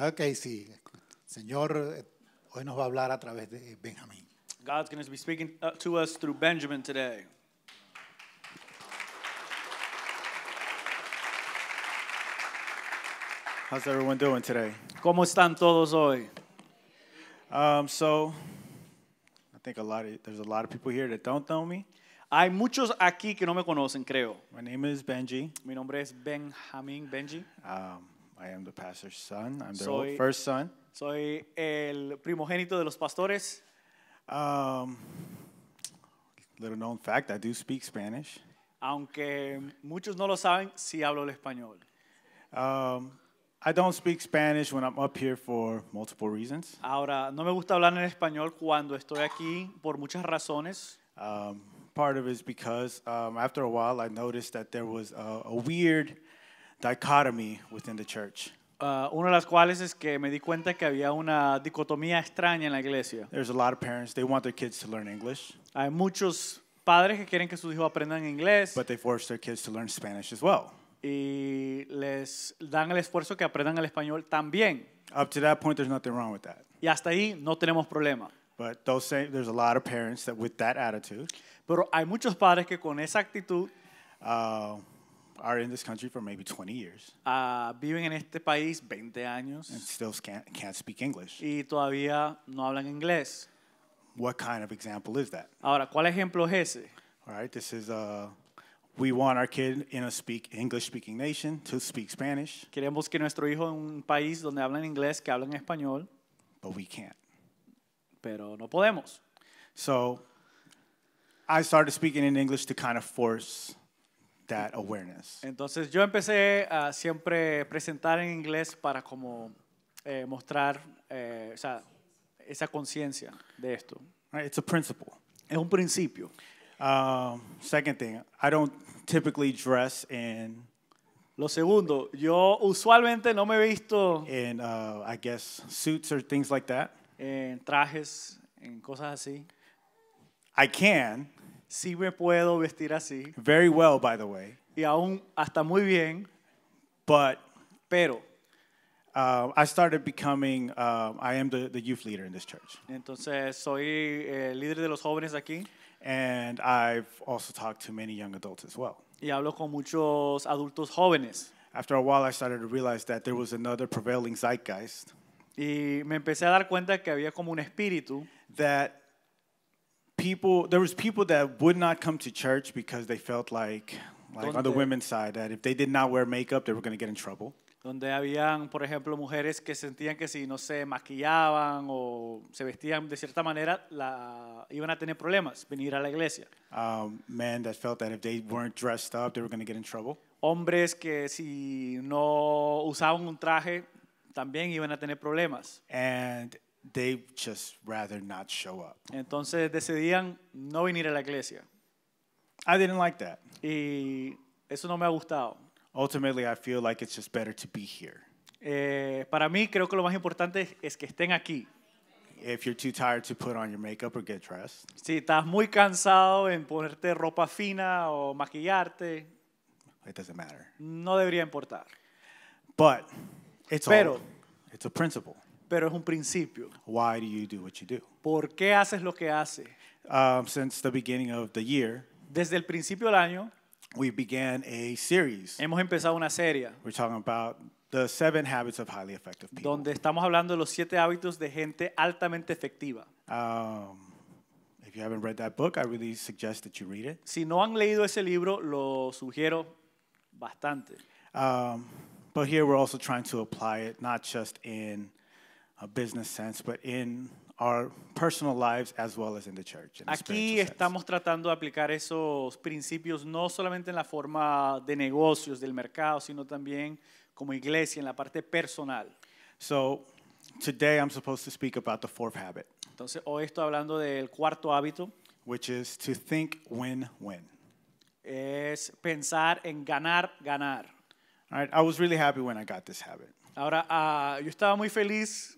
Ok, sí. Señor eh, hoy nos va a hablar a través de Benjamín. God's going to be speaking uh, to us through Benjamin today. How's everyone doing today? ¿Cómo están todos hoy? Um, so, I think a lot of, there's a lot of people here that don't know me. Hay muchos aquí que no me conocen, creo. My name is Benji. Mi nombre es Benjamin Benji. Um, I am the pastor's son. I'm their soy, first son. Soy el primogénito de los pastores. Um, little known fact, I do speak Spanish. Aunque muchos no lo saben, sí hablo el español. Um, I don't speak Spanish when I'm up here for multiple reasons. Ahora, no me gusta hablar en español cuando estoy aquí por muchas razones. Um, part of it is because um, after a while I noticed that there was a, a weird dichotomy within the church. Uh, una de las cuales es que me di cuenta que había una dicotomía extraña en la iglesia. There's a lot of parents, they want their kids to learn English, Hay muchos padres que quieren que sus hijos aprendan inglés but they force their kids to learn Spanish as well. y les dan el esfuerzo que aprendan el español también. Up to that point, there's nothing wrong with that. Y hasta ahí no tenemos problema. But those same, there's a lot of parents that with that attitude, Pero hay muchos padres que con esa actitud uh, are in this country for maybe 20 years. Uh, viven en este país 20 años. And still can't, can't speak English. Y todavía no hablan inglés. What kind of example is that? Ahora, ¿cuál ejemplo es ese? All right, this is a uh, we want our kid in a speak English speaking nation to speak Spanish. Queremos que nuestro hijo en un país donde hablan inglés, que hablen español. But we can't. Pero no podemos. So I started speaking in English to kind of force that awareness. Entonces yo empecé a siempre presentar en inglés para como eh, mostrar eh, o sea, esa conciencia de esto. Right, it's a principle. Es un principio. Uh, second thing, I don't typically dress in. Lo segundo, yo usualmente no me he visto in uh, I guess suits or things like that. en trajes, en cosas así. I can. Sí me puedo vestir así. Very well, by the way. Y aún hasta muy bien. But pero uh, I started becoming uh, I am the, the youth leader in this church. Entonces soy el eh, líder de los jóvenes aquí. And I've also talked to many young adults as well. Y hablo con muchos adultos jóvenes. After a while, I started to realize that there was another prevailing zeitgeist. Y me empecé a dar cuenta que había como un espíritu. That people there was people that would not come to church because they felt like like on the women's side that if they did not wear makeup they were going to get in trouble. Donde habían, por ejemplo, mujeres que sentían que si no se maquillaban o se vestían de cierta manera la iban a tener problemas venir a la iglesia. Um, men that felt that if they weren't dressed up they were going to get in trouble. Hombres que si no usaban un traje también iban a tener problemas. And they just rather not show up. Entonces decidían no venir a la iglesia. I didn't like that. Y eso no me ha gustado. Ultimately, I feel like it's just better to be here. Eh, para mí creo que lo más importante es, que estén aquí. If you're too tired to put on your makeup or get dressed, Si estás muy cansado en ponerte ropa fina o maquillarte, it doesn't matter. no debería importar. But it's Pero all, it's a principle. Pero es un principio. Why do you do what you do? ¿Por qué haces lo que haces? Um, since the beginning of the year, Desde el principio del año we began a series. hemos empezado una serie We're talking about the seven habits of highly effective people. donde estamos hablando de los siete hábitos de gente altamente efectiva. Um, if you haven't read that book, I really suggest that you read it. Si no han leído ese libro, lo sugiero bastante. Um, but here we're also trying to apply it not just in a business sense, but in our personal lives as well as in the church. Aquí estamos tratando de aplicar esos principios no solamente en la forma de negocios del mercado, sino también como iglesia en la parte personal. So today I'm supposed to speak about the fourth habit. Entonces hoy estoy hablando del cuarto hábito, which is to think win-win. Es pensar en ganar, ganar. All right, I was really happy when I got this habit. Ahora, uh, yo estaba muy feliz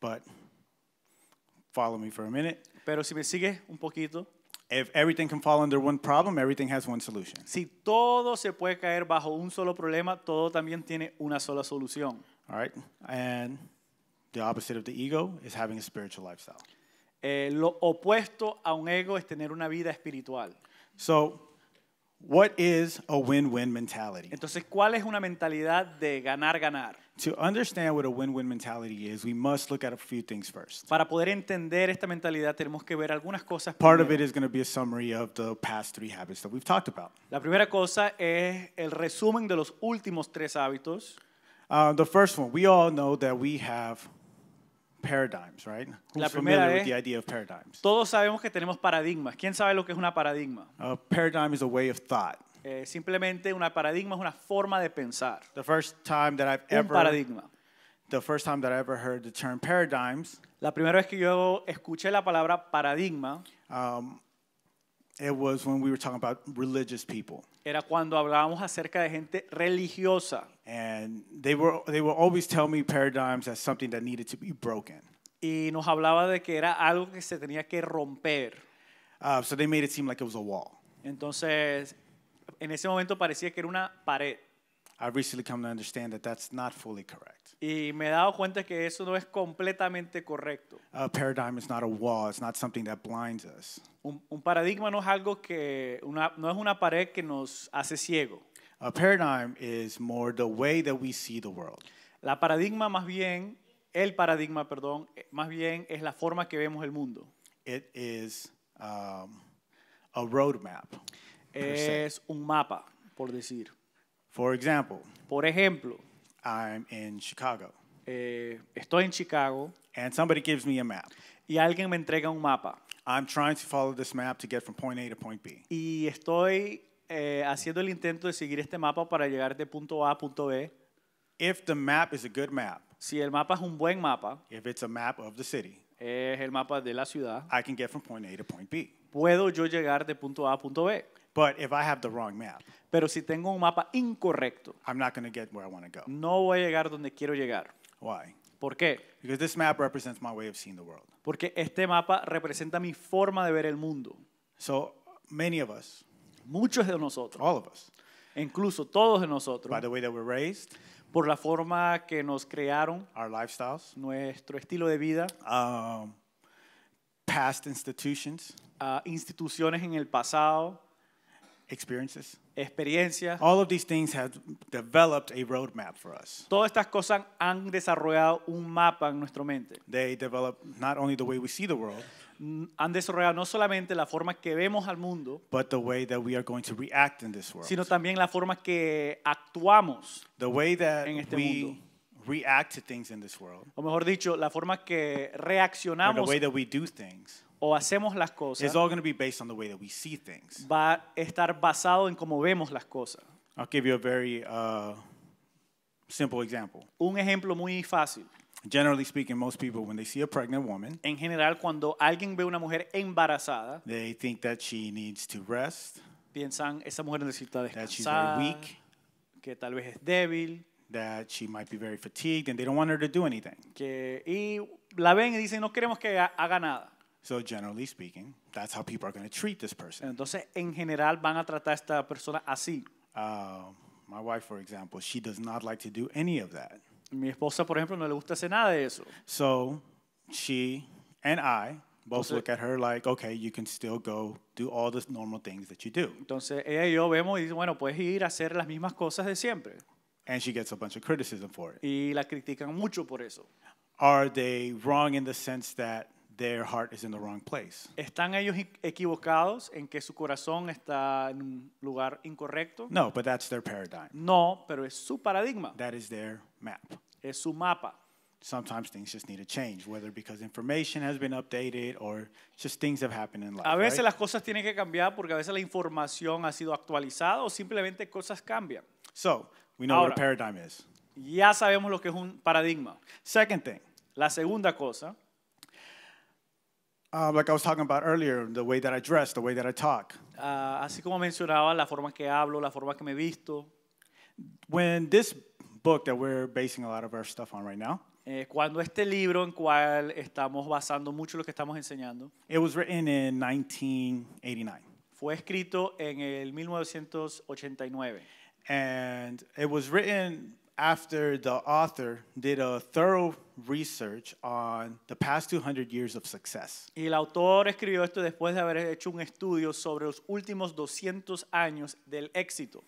But follow me for a minute. Pero si me sigue un poquito. If everything can fall under one problem, everything has one solution. Si todo se puede caer bajo un solo problema, todo también tiene una sola solución. All right? And the opposite of the ego is having a spiritual lifestyle. Eh, lo opuesto a un ego es tener una vida espiritual. So, what is a win-win mentality? Entonces, ¿cuál es una mentalidad de ganar ganar? To understand what a win-win mentality is, we must look at a few things first. Para poder entender esta mentalidad tenemos que ver algunas cosas. Part of it is going to be a summary of the past three habits that we've talked about. La primera cosa es el resumen de los últimos tres hábitos. Uh, the first one, we all know that we have paradigms, right? Who's La primera es, with the idea of paradigms? todos sabemos que tenemos paradigmas. ¿Quién sabe lo que es una paradigma? A paradigm is a way of thought. Eh, simplemente una paradigma es una forma de pensar. The first time that I've Un ever paradigma. the first time that I ever heard the term paradigms, La primera vez que yo escuché la palabra paradigma, um, It was when we were talking about religious people. Era cuando hablábamos acerca de gente religiosa. And they were they would always tell me paradigms as something that needed to be broken. Y nos hablaba de que era algo que se tenía que romper. Uh, so they made it seem like it was a wall. Entonces, en ese momento parecía que era una pared. I've recently come to understand that that's not fully correct. Y me he dado cuenta que eso no es completamente correcto. A paradigm is not a wall, it's not something that blinds us. Un, un paradigma no es algo que una, no es una pared que nos hace ciego. A paradigm is more the way that we see the world. La paradigma más bien, el paradigma, perdón, eh, más bien es la forma que vemos el mundo. It is um, a roadmap. Es un mapa, por decir. For por ejemplo, I'm in Chicago. Eh, estoy en Chicago. Y alguien me entrega un mapa. Y estoy eh, haciendo el intento de seguir este mapa para llegar de punto A a punto B. If the map is a good map. Si el mapa es un buen mapa. If Es el mapa de la ciudad. Puedo yo llegar de punto A a punto B. Pero si tengo un mapa incorrecto, no voy a llegar donde quiero llegar. ¿Por qué? Porque este mapa representa mi forma de ver el mundo. So many Muchos de nosotros, incluso todos de nosotros, por la forma que nos crearon, nuestro estilo de vida, um, past institutions, ah, instituciones en el pasado, experiences. Experiencias. All of these things have developed a roadmap for us. Todas estas cosas han desarrollado un mapa en nuestra mente. They develop not only the way we see the world, mm, han desarrollado no solamente la forma que vemos al mundo, but the way that we are going to react in this world. sino también la forma que actuamos the way that este we React to things in this world. O mejor dicho, la forma que reaccionamos the way that we do things o hacemos las cosas all going to be based on the way that we see things. va a estar basado en cómo vemos las cosas. I'll give you a very uh, simple example. Un ejemplo muy fácil. Generally speaking, most people, when they see a pregnant woman, En general, cuando alguien ve una mujer embarazada, they think that she needs to rest, piensan, esa mujer necesita that she's descansar, very weak, que tal vez es débil, that she might be very fatigued, and they don't want her to do anything. que, y la ven y dicen, no queremos que haga nada. So generally speaking, that's how people are going to treat this person. Entonces, en general, van a tratar a esta persona así. Uh, my wife, for example, she does not like to do any of that. Mi esposa, por ejemplo, no le gusta hacer nada de eso. So she and I both Entonces, look at her like, okay, you can still go do all the normal things that you do. Entonces, ella y yo vemos y dice, bueno, puedes ir a hacer las mismas cosas de siempre. And she gets a bunch of criticism for it. Y la critican mucho por eso. Are they wrong in the sense that their heart is in the wrong place. ¿Están ellos equivocados en que su corazón está en un lugar incorrecto? No, but that's their paradigm. No, pero es su paradigma. That is their map. Es su mapa. Sometimes things just need to change, whether because information has been updated or just things have happened in life. A veces right? las cosas tienen que cambiar porque a veces la información ha sido actualizada o simplemente cosas cambian. So, we know what a paradigm is. Ya sabemos lo que es un paradigma. Second thing. La segunda cosa. Uh, like I was talking about earlier, the way that I dress, the way that I talk. Uh, así como mencionaba, la forma que hablo, la forma que me visto. When this book that we're basing a lot of our stuff on right now. Eh, cuando este libro en cual estamos basando mucho lo que estamos enseñando. It was written in 1989. Fue escrito en el 1989. And it was written after the author did a thorough research on the past 200 years of success. Y el autor escribió esto después de haber hecho un estudio sobre los últimos 200 años del éxito.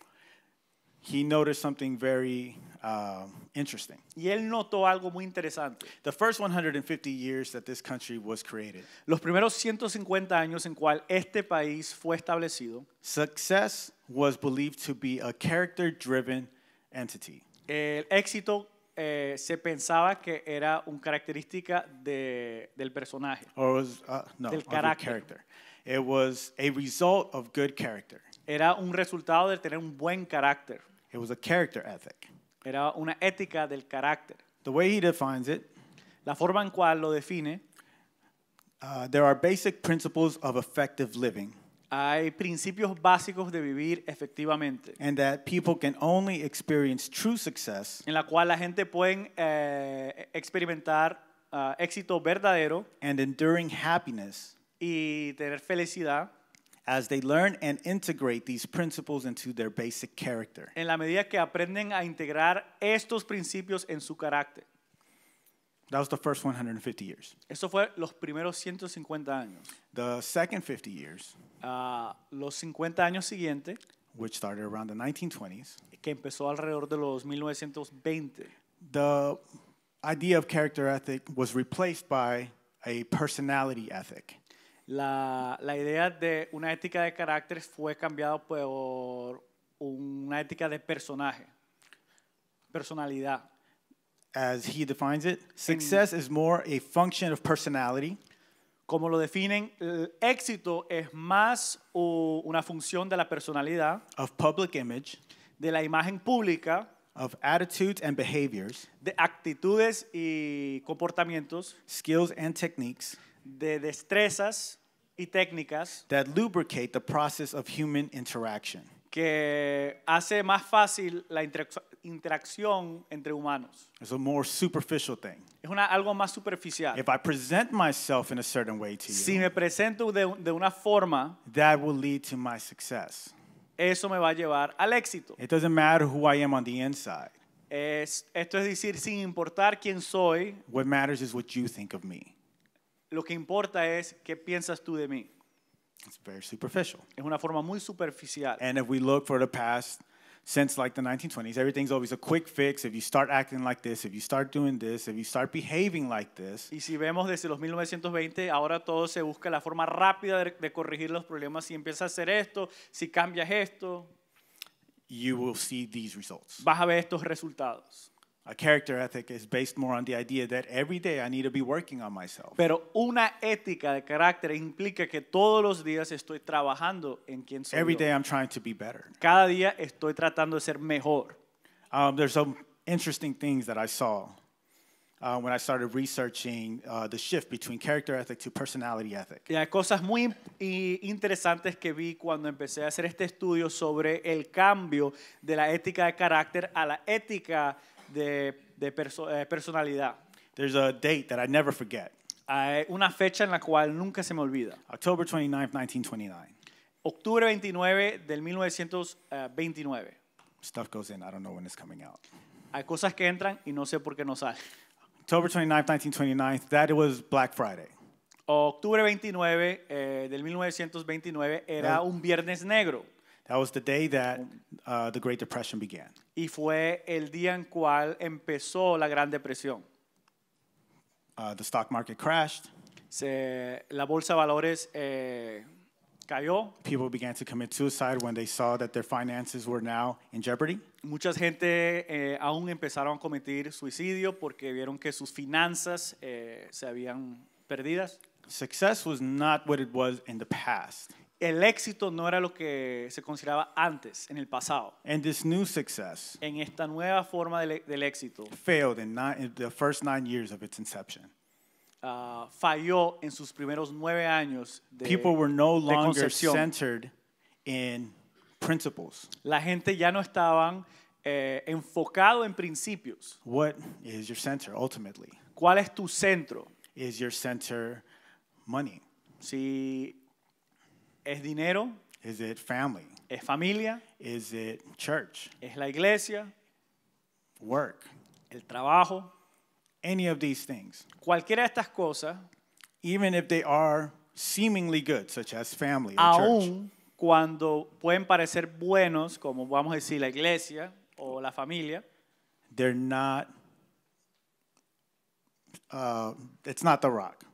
He noticed something very um, interesting. Y él notó algo muy interesante. The first 150 years that this country was created. Los primeros 150 años en cual este país fue establecido. Success was believed to be a character-driven entity. El éxito eh, se pensaba que era una característica de, del personaje. was, uh, del carácter. It was a result of good character. Era un resultado de tener un buen carácter. It was a character ethic. Era una ética del carácter. The way he defines it, la forma en cual lo define, uh, there are basic principles of effective living. Hay principios básicos de vivir efectivamente. En la cual la gente puede eh, experimentar ah, éxito verdadero and enduring happiness y tener felicidad as they learn and integrate these principles into their basic character. en la medida que aprenden a integrar estos principios en su carácter. That was the first 150 years. Eso fue los primeros 150 años. The second 50 years, Ah, los 50 años siguientes, which started around the 1920s, que empezó alrededor de los 1920, the idea of character ethic was replaced by a personality ethic. la, la idea de una ética de carácter fue cambiado por una ética de personaje, personalidad. as he defines it. Success is more a function of personality. Como lo definen, el éxito es más o una función de la personalidad, of public image, de la imagen pública, of attitudes and behaviors, de actitudes y comportamientos, skills and techniques, de destrezas y técnicas, that lubricate the process of human interaction. que hace más fácil la interacción entre humanos. It's a more superficial thing. Es una, algo más superficial. If I present myself in a certain way to you, si me presento de, de una forma, that will lead to my success. Eso me va a llevar al éxito. It doesn't matter who I am on the inside. Es, esto es decir, sin importar quién soy. What matters is what you think of me. Lo que importa es qué piensas tú de mí. It's very superficial. Es una forma muy superficial. And if we look for the past since like the 1920s, everything's always a quick fix. If you start acting like this, if you start doing this, if you start behaving like this. Y si vemos desde los 1920, ahora todo se busca la forma rápida de, de corregir los problemas. Si empiezas a hacer esto, si cambias esto, you will see these results. Vas a ver estos resultados. A character ethic is based more on the idea that every day I need to be working on myself. Pero una ética de carácter implica que todos los días estoy trabajando en quién soy. Every yo. day I'm trying to be better. Cada día estoy tratando de ser mejor. Um, there's some interesting things that I saw uh, when I started researching uh, the shift between character ethic to personality ethic. Y hay cosas muy interesantes que vi cuando empecé a hacer este estudio sobre el cambio de la ética de carácter a la ética de, de eh, personalidad. There's a date that I never forget. Hay una fecha en la cual nunca se me olvida. October 29, 1929. Octubre 29 del 1929. Stuff goes in, I don't know when it's coming out. Hay cosas que entran y no sé por qué no salen. October 29, 1929, that was Black Friday. Octubre 29 eh, del 1929 era un viernes negro. That was the day that uh, the Great Depression began. Y fue el día en cual empezó la Gran Depresión. Uh, the stock market crashed. Se, la bolsa de valores eh, cayó. People began to commit suicide when they saw that their finances were now in jeopardy. Muchas gente eh, aún empezaron a cometer suicidio porque vieron que sus finanzas eh, se habían perdidas. Success was not what it was in the past el éxito no era lo que se consideraba antes, en el pasado. And this new success En esta nueva forma del, del éxito failed in, nine, in the first nine years of its inception. ah, falló en sus primeros nueve años de, People were no longer centered in principles. La gente ya no estaban eh, enfocado en principios. What is your center ultimately? ¿Cuál es tu centro? Is your center money? Si ¿Es dinero? Is it family? ¿Es familia? Is it church? ¿Es la iglesia? Work. ¿El trabajo? Any of these things. Cualquiera de estas cosas, even if they are seemingly good, such as family or church. aun cuando pueden parecer buenos, como vamos a decir la iglesia o la familia, They're not. Uh, it's not the rock.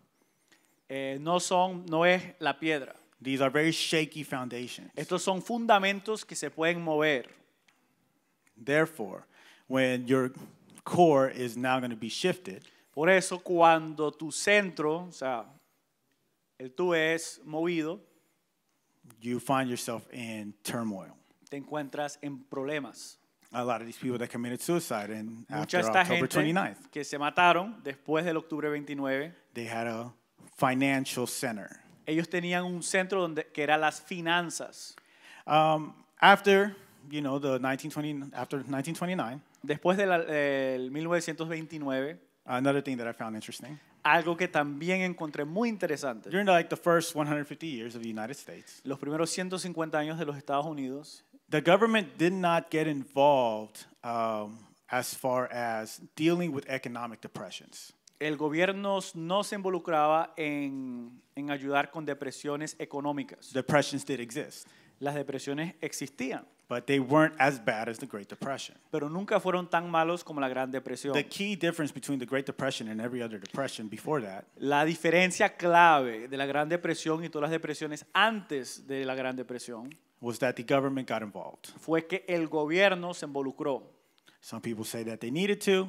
eh, no son, no es la piedra. These are very shaky foundations. Estos son fundamentos que se pueden mover. Therefore, when your core is now going to be shifted, por eso cuando tu centro, o sea, el tú es movido, you find yourself in turmoil. Te encuentras en problemas. A lot of these people that committed suicide and Mucha after esta October gente 29th, que se mataron después del octubre 29, they had a financial center. Ellos tenían un centro donde, que era las finanzas. Um, after, you know, the 1920, after 1929, Después del de 1929, another thing that I found interesting. Algo que también encontré muy interesante. During like the first 150 years of the United States, los primeros 150 años de los Estados Unidos, the government did not get involved um, as far as dealing with economic depressions el gobierno no se involucraba en, en ayudar con depresiones económicas. Depressions did exist, Las depresiones existían, but they weren't as bad as the Great Depression. pero nunca fueron tan malos como la Gran Depresión. The key difference between the Great Depression and every other depression before that La diferencia clave de la Gran Depresión y todas las depresiones antes de la Gran Depresión was that the government got involved. fue que el gobierno se involucró. Some people say that they needed to,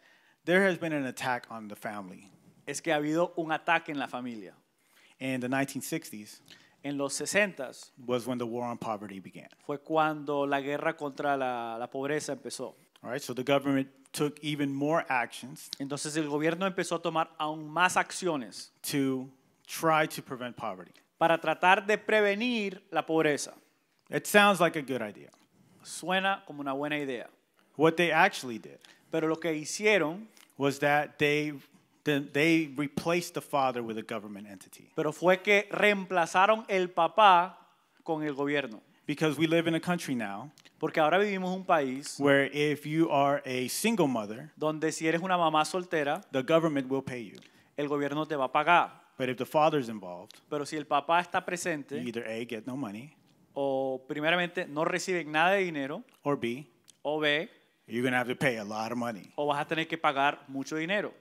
There has been an attack on the family. Es que ha habido un ataque en la familia. In the 1960s, en los 60s, was when the war on poverty began. Fue cuando la guerra contra la, la pobreza empezó. All right, so the government took even more actions. Entonces el gobierno empezó a tomar aún más acciones. To try to prevent poverty. Para tratar de prevenir la pobreza. It sounds like a good idea. Suena como una buena idea. What they actually did. Pero lo que hicieron was that they they replaced the father with a government entity. Pero fue que reemplazaron el papá con el gobierno. Because we live in a country now Porque ahora vivimos un país where if you are a single mother, donde si eres una mamá soltera, the government will pay you. El gobierno te va a pagar. But if the father is involved, pero si el papá está presente, you either A get no money, o primeramente no reciben nada de dinero, or B, o B, You're going to have to pay a lot of money. O vas a tener que pagar mucho dinero.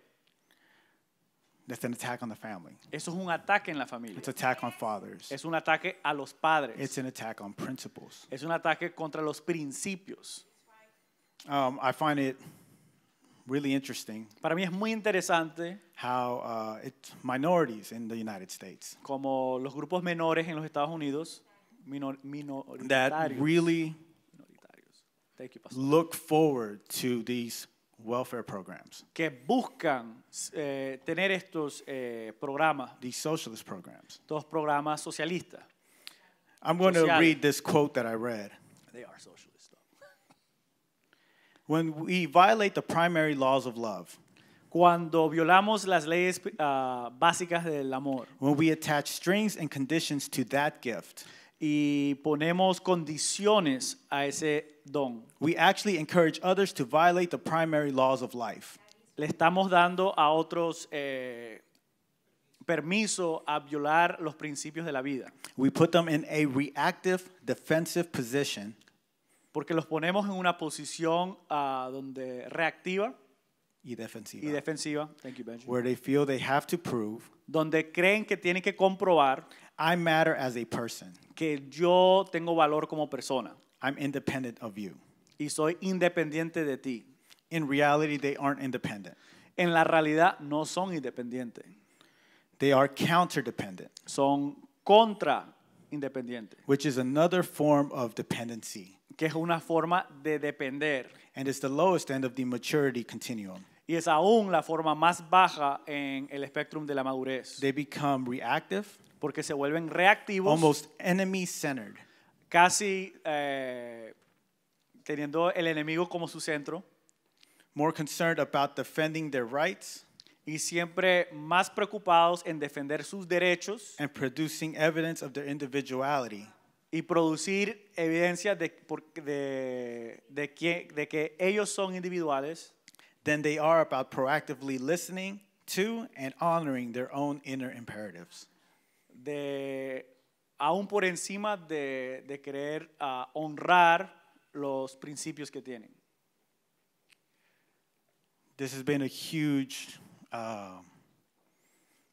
That's an attack on the family. Eso es un ataque en la familia. It's an attack on fathers. Es un ataque a los padres. It's an attack on principles. Es un ataque contra los principios. Um, I find it really interesting. Para mí es muy interesante how uh, it's minorities in the United States. Como los grupos menores en los Estados Unidos, minor, That really Thank you, Pastor. look forward to these welfare programs, que buscan eh, tener estos eh, programas, these socialist programs. estos programas socialistas. I'm going to read this quote that I read. They are socialist. though. When we violate the primary laws of love, Cuando violamos las leyes ah, básicas del amor, when we attach strings and conditions to that gift, y ponemos condiciones a ese don. We actually encourage others to violate the primary laws of life. Le estamos dando a otros eh, permiso a violar los principios de la vida. We put them in a reactive, defensive position porque los ponemos en una posición uh, donde reactiva y defensiva. Y defensiva. Thank you, Benji. Where they feel they have to prove donde creen que tienen que comprobar I matter as a person. Que yo tengo valor como persona. I'm independent of you. Y soy independiente de ti. In reality, they aren't independent. En la realidad no son independientes. They are counter-dependent. Son contra independientes. Which is another form of dependency. Que es una forma de depender. And it's the lowest end of the maturity continuum. Y es aún la forma más baja en el espectro de la madurez. They become reactive. porque se vuelven reactivos, almost enemy centered. casi eh, teniendo el enemigo como su centro more concerned about defending their rights y siempre más preocupados en defender sus derechos and producing evidence of their individuality. y producir evidencia de, de, de que, de que ellos son individuales than they are about proactively listening to and honoring their own inner imperatives de aún por encima de, de querer uh, honrar los principios que tienen. This has been a huge uh,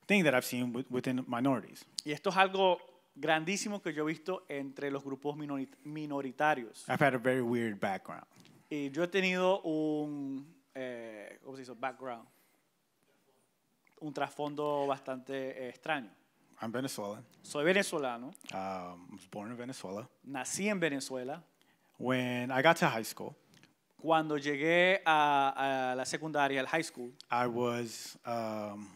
thing that I've seen within minorities. Y esto es algo grandísimo que yo he visto entre los grupos minoritarios. I've had a very weird background. Y yo he tenido un, eh, ¿cómo se dice? Background. Un trasfondo bastante eh, extraño. I'm Venezuelan. Soy venezolano. Um, I was born in Venezuela. Nací en Venezuela. When I got to high school, cuando llegué a, a la secundaria, al high school, I was um,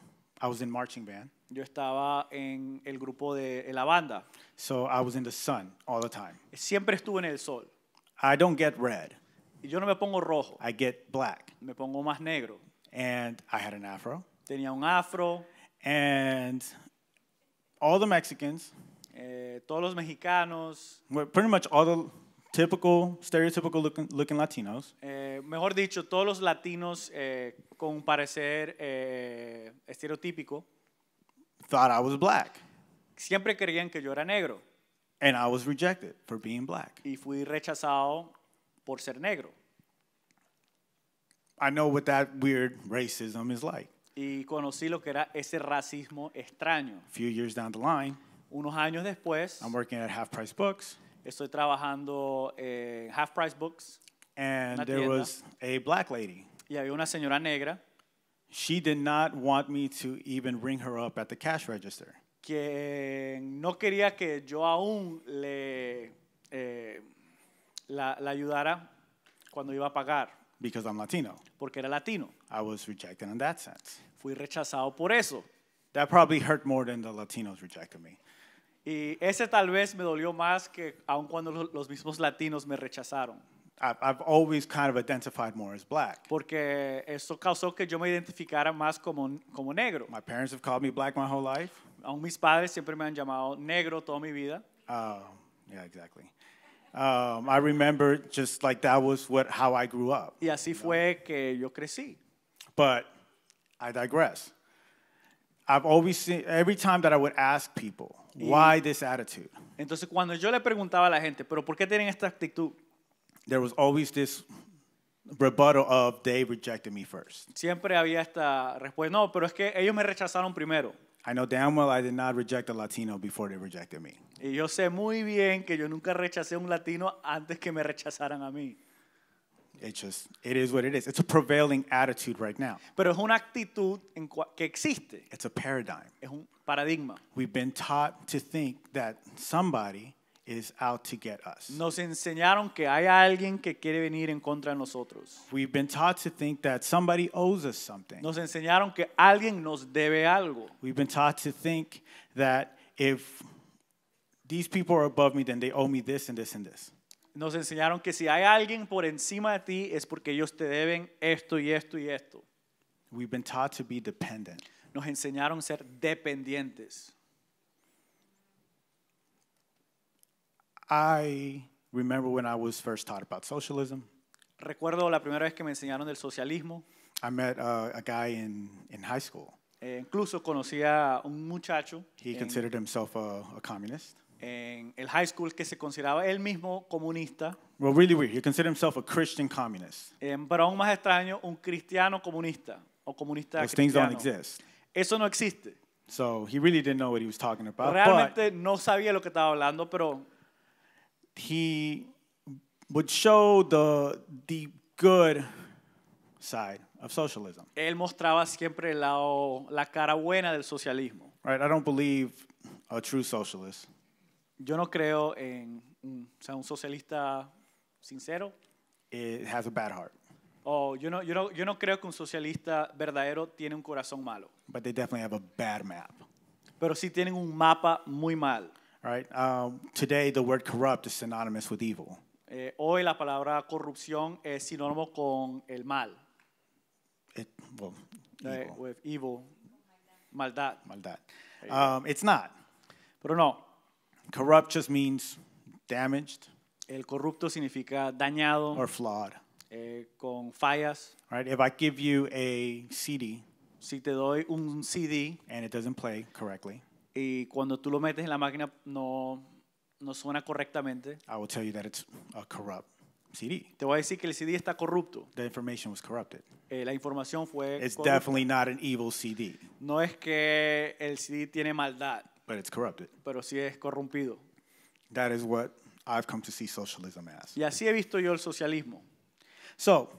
I was in marching band. Yo estaba en el grupo de en la banda. So I was in the sun all the time. Siempre estuve en el sol. I don't get red. Yo no me pongo rojo. I get black. Me pongo más negro. And I had an afro. Tenía un afro. And all the Mexicans, eh, todos los mexicanos, pretty much all the typical, stereotypical looking, looking Latinos, eh, mejor dicho, todos los latinos eh, con un parecer eh, estereotípico, thought I was black. siempre creían que yo era negro And I was rejected for being black. y fui rechazado por ser negro. I know what that weird racism is like. y conocí lo que era ese racismo extraño. A few years down the line, Unos años después, I'm working at Half Price Books, estoy trabajando en Half Price Books and there tienda, was a black lady. y había una señora negra She did not want me to even ring her up at the cash register. que no quería que yo aún le eh, la, la ayudara cuando iba a pagar because I'm Latino. porque era latino. I was rejected in that sense. Fui rechazado por eso. That probably hurt more than the Latinos rejected me. Y ese tal vez me dolió más que aun cuando los mismos latinos me rechazaron. I've, always kind of identified more as black. Porque eso causó que yo me identificara más como, como negro. My parents have called me black my whole life. Aún mis padres siempre me han llamado negro toda mi vida. Uh, yeah, exactly. Um, I remember just like that was what how I grew up. Y así fue know? que yo crecí. But I digress. I've always seen, every time that I would ask people, why this attitude? Entonces cuando yo le preguntaba a la gente, pero ¿por qué tienen esta actitud? There was always this rebuttal of they rejected me first. Siempre había esta respuesta, no, pero es que ellos me rechazaron primero. I know damn well I did not reject a Latino before they rejected me. Y yo sé muy bien que yo nunca rechacé a un latino antes que me rechazaran a mí. It just, it is what it is. It's a prevailing attitude right now. Pero es una actitud en que existe. It's a paradigm. Es un paradigma. We've been taught to think that somebody is out to get us. Nos enseñaron que hay alguien que quiere venir en contra de nosotros. We've been taught to think that somebody owes us something. Nos enseñaron que alguien nos debe algo. We've been taught to think that if these people are above me, then they owe me this and this and this. nos enseñaron que si hay alguien por encima de ti es porque ellos te deben esto y esto y esto. We've been taught to be dependent. Nos enseñaron a ser dependientes. I remember when I was first taught about socialism. Recuerdo la primera vez que me enseñaron del socialismo. I met uh, a guy in, high school. Eh, incluso conocí a un muchacho. He en, considered himself a, a communist en el high school que se consideraba él mismo comunista. Well, really weird. He considered himself a Christian communist. Eh, pero aún más extraño, un cristiano comunista o comunista Those things don't exist. Eso no existe. So he really didn't know what he was talking about. Realmente no sabía lo que estaba hablando, pero he would show the the good side of socialism. él mostraba siempre el la cara buena del socialismo. Right? I don't believe a true socialist yo no creo en un, o sea, un socialista sincero. It has a bad heart. Oh, yo no, yo, no, yo no creo que un socialista verdadero tiene un corazón malo. But they definitely have a bad map. Pero sí tienen un mapa muy mal. right. Um, today, the word corrupt is synonymous with evil. Eh, hoy la palabra corrupción es sinónimo con el mal. It, well, eh, evil. With evil. Maldad. Maldad. Eh. Um, it's not. Pero no. Corrupt just means damaged El corrupto significa dañado, or flawed. eh, con fallas. Right? If I give you a CD Si te doy un CD and it doesn't play correctly, y cuando tú lo metes en la máquina no, no suena correctamente, I will tell you that it's a corrupt CD. te voy a decir que el CD está corrupto. The information was corrupted. Eh, la información fue It's definitely not an evil CD. No es que el CD tiene maldad. But it's corrupted. pero sí es corrompido. That is what I've come to see socialism as. Y así he visto yo el socialismo. So,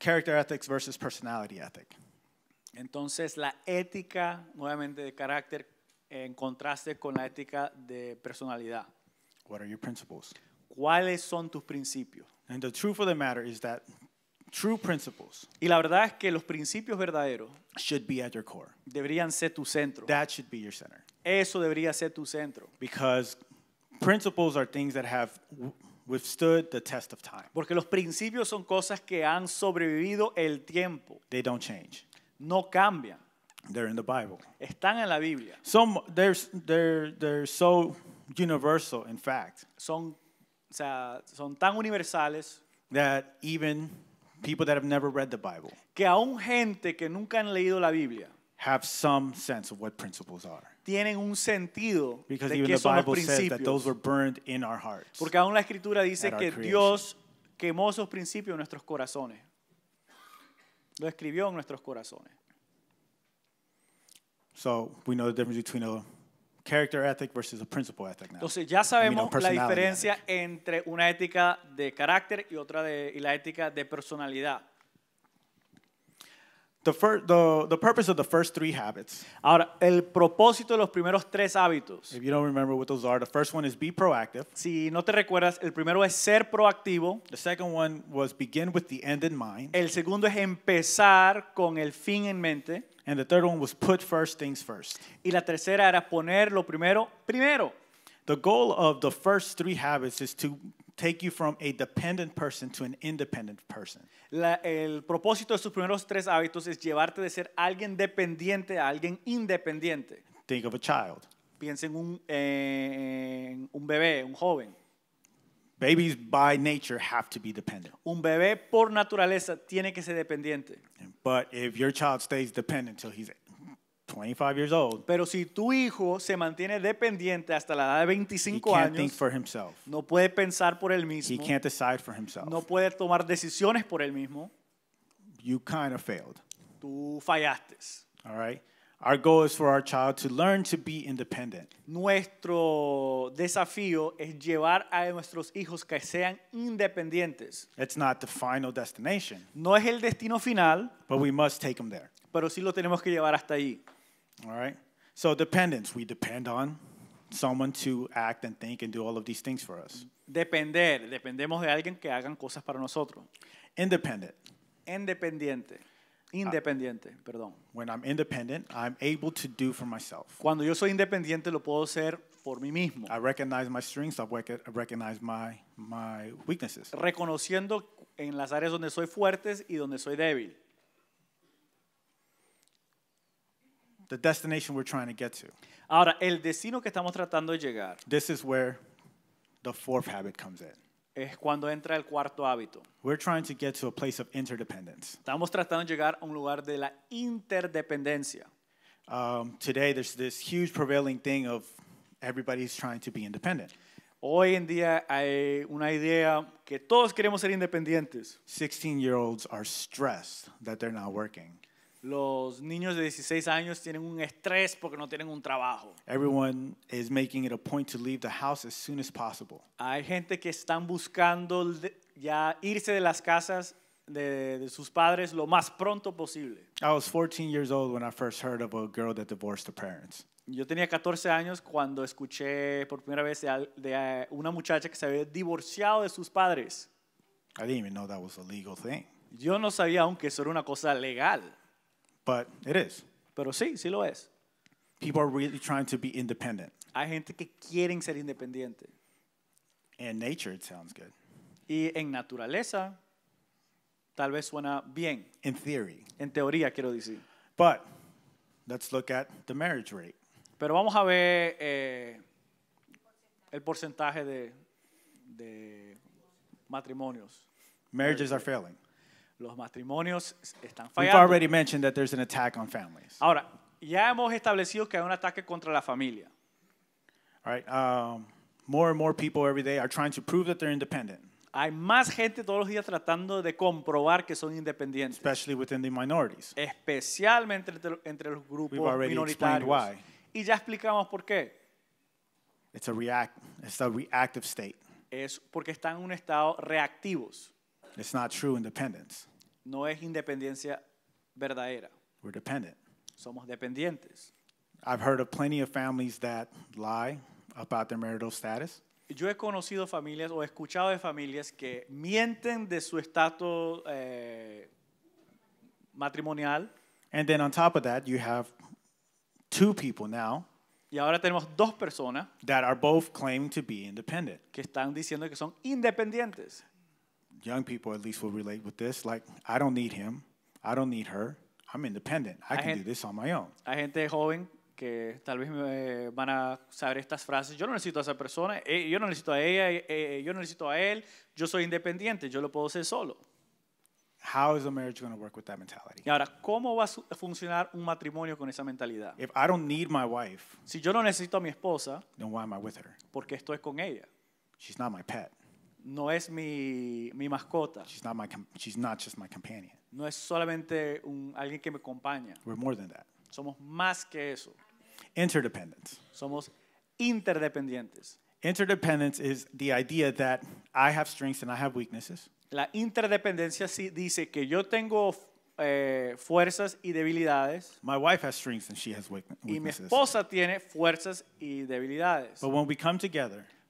character ethics versus personality ethic. Entonces la ética, nuevamente de carácter, en contraste con la ética de personalidad. What are your principles? ¿Cuáles son tus principios? And the truth of the matter is that True principles Y la verdad es que los principios verdaderos should be at your core. deberían ser tu centro. That should be your center. Eso debería ser tu centro. Because principles are things that have withstood the test of time. Porque los principios son cosas que han sobrevivido el tiempo. They don't change. No cambian. They're in the Bible. Están en la Biblia. Some they're they're they're so universal in fact Son, o sea, son tan universales that even people that have never read the Bible que aún gente que nunca han leído la Biblia have some sense of what principles are. Tienen un sentido Because de even qué the Bible los says that those were burned in our hearts. Porque aún la Escritura dice que Dios quemó esos principios en nuestros corazones. Lo escribió en nuestros corazones. So we know the difference between a a Entonces ya sabemos la diferencia entre una ética de carácter y otra de y la ética de personalidad. The, first, the, the purpose of the first three habits. Ahora, el propósito de los primeros tres hábitos. If you don't remember what those are, the first one is be proactive. Si no te recuerdas, el primero es ser proactivo. The second one was begin with the end in mind. El segundo es empezar con el fin en mente. And the third one was put first things first. Y la tercera era poner lo primero primero. The goal of the first three habits is to take you from a dependent person to an independent person. La, el propósito de sus primeros tres hábitos es llevarte de ser alguien dependiente a alguien independiente. Think of a child. Piensa en un, un bebé, un joven. Babies by nature have to be dependent. Un bebé por naturaleza tiene que ser dependiente. But if your child stays dependent till he's 25 Pero si tu hijo se mantiene dependiente hasta la edad de 25 años, no puede pensar por él mismo, no puede tomar decisiones por él mismo, tú fallaste. All right? Our goal is for our child to learn to be independent. Nuestro desafío es llevar a nuestros hijos que sean independientes. No es el destino final, pero sí lo tenemos que llevar hasta ahí. All right? So, dependence, we depend on someone to act and think and do all of these things for us. Depender, dependemos de alguien que hagan cosas para nosotros. Independent. Independiente. Ah. Independiente, I, perdón. When I'm independent, I'm able to do for myself. Cuando yo soy independiente lo puedo hacer por mí mismo. I recognize my strengths, I recognize my my weaknesses. Reconociendo en las áreas donde soy fuertes y donde soy débil. the destination we're trying to get to. Ahora, el destino que estamos tratando de llegar This is where the fourth habit comes in. es cuando entra el cuarto hábito. We're trying to get to a place of interdependence. Estamos tratando de llegar a un lugar de la interdependencia. Um, today, there's this huge prevailing thing of everybody's trying to be independent. Hoy en día hay una idea que todos queremos ser independientes. 16 year olds are stressed that they're not working. Los niños de 16 años tienen un estrés porque no tienen un trabajo. Everyone is making it a point to leave the house as soon as possible. Hay gente que están buscando ya irse de las casas de, sus padres lo más pronto posible. I was 14 years old when I first heard of a girl that divorced her parents. Yo tenía 14 años cuando escuché por primera vez de eh, una muchacha que se había divorciado de sus padres. I didn't know that was a legal thing. Yo no sabía aunque eso era una cosa legal. But it is. Pero sí, sí lo es. People are really trying to be independent. Hay gente que quieren ser independiente. In nature, it sounds good. Y en naturaleza, tal vez suena bien. In theory. En teoría, quiero decir. But let's look at the marriage rate. Pero vamos a ver eh, el porcentaje de, de matrimonios. Marriages are failing. los matrimonios están fallando. We've already mentioned that there's an attack on families. Ahora, ya hemos establecido que hay un ataque contra la familia. All right. Um, more and more people every day are trying to prove that they're independent, Hay más gente todos los días tratando de comprobar que son independientes, especially within the minorities. especialmente entre, entre los We've grupos already explained minoritarios. why. Y ya explicamos por qué. It's a react. It's a reactive state. Es porque están en un estado reactivos. It's not true independence. No es independencia verdadera. We're dependent. Somos dependientes. I've heard of plenty of families that lie about their marital status. Yo he conocido familias o he escuchado de familias que mienten de su estatus eh, matrimonial. And then on top of that, you have two people now. Y ahora tenemos dos personas that are both claiming to be independent. que están diciendo que son independientes. young people at least will relate with this. Like, I don't need him. I don't need her. I'm independent. I can do this on my own. Hay gente joven que tal vez me eh, van a saber estas frases. Yo no necesito a esa persona. Eh, yo no necesito a ella. Eh, yo no necesito a él. Yo soy independiente. Yo lo puedo hacer solo. How is a marriage going to work with that mentality? Y ahora, ¿cómo va a funcionar un matrimonio con esa mentalidad? If I don't need my wife, si yo no necesito a mi esposa, then why am I with her? Porque estoy con ella? She's not my pet no es mi, mi mascota. She's not, my she's not just my companion. No es solamente un, alguien que me acompaña. We're more than that. Somos más que eso. Interdependence. Somos interdependientes. Interdependence is the idea that I have strengths and I have weaknesses. La interdependencia sí dice que yo tengo eh, fuerzas y debilidades My wife has strengths and she has weaknesses. y mi esposa tiene fuerzas y debilidades. But when we come together,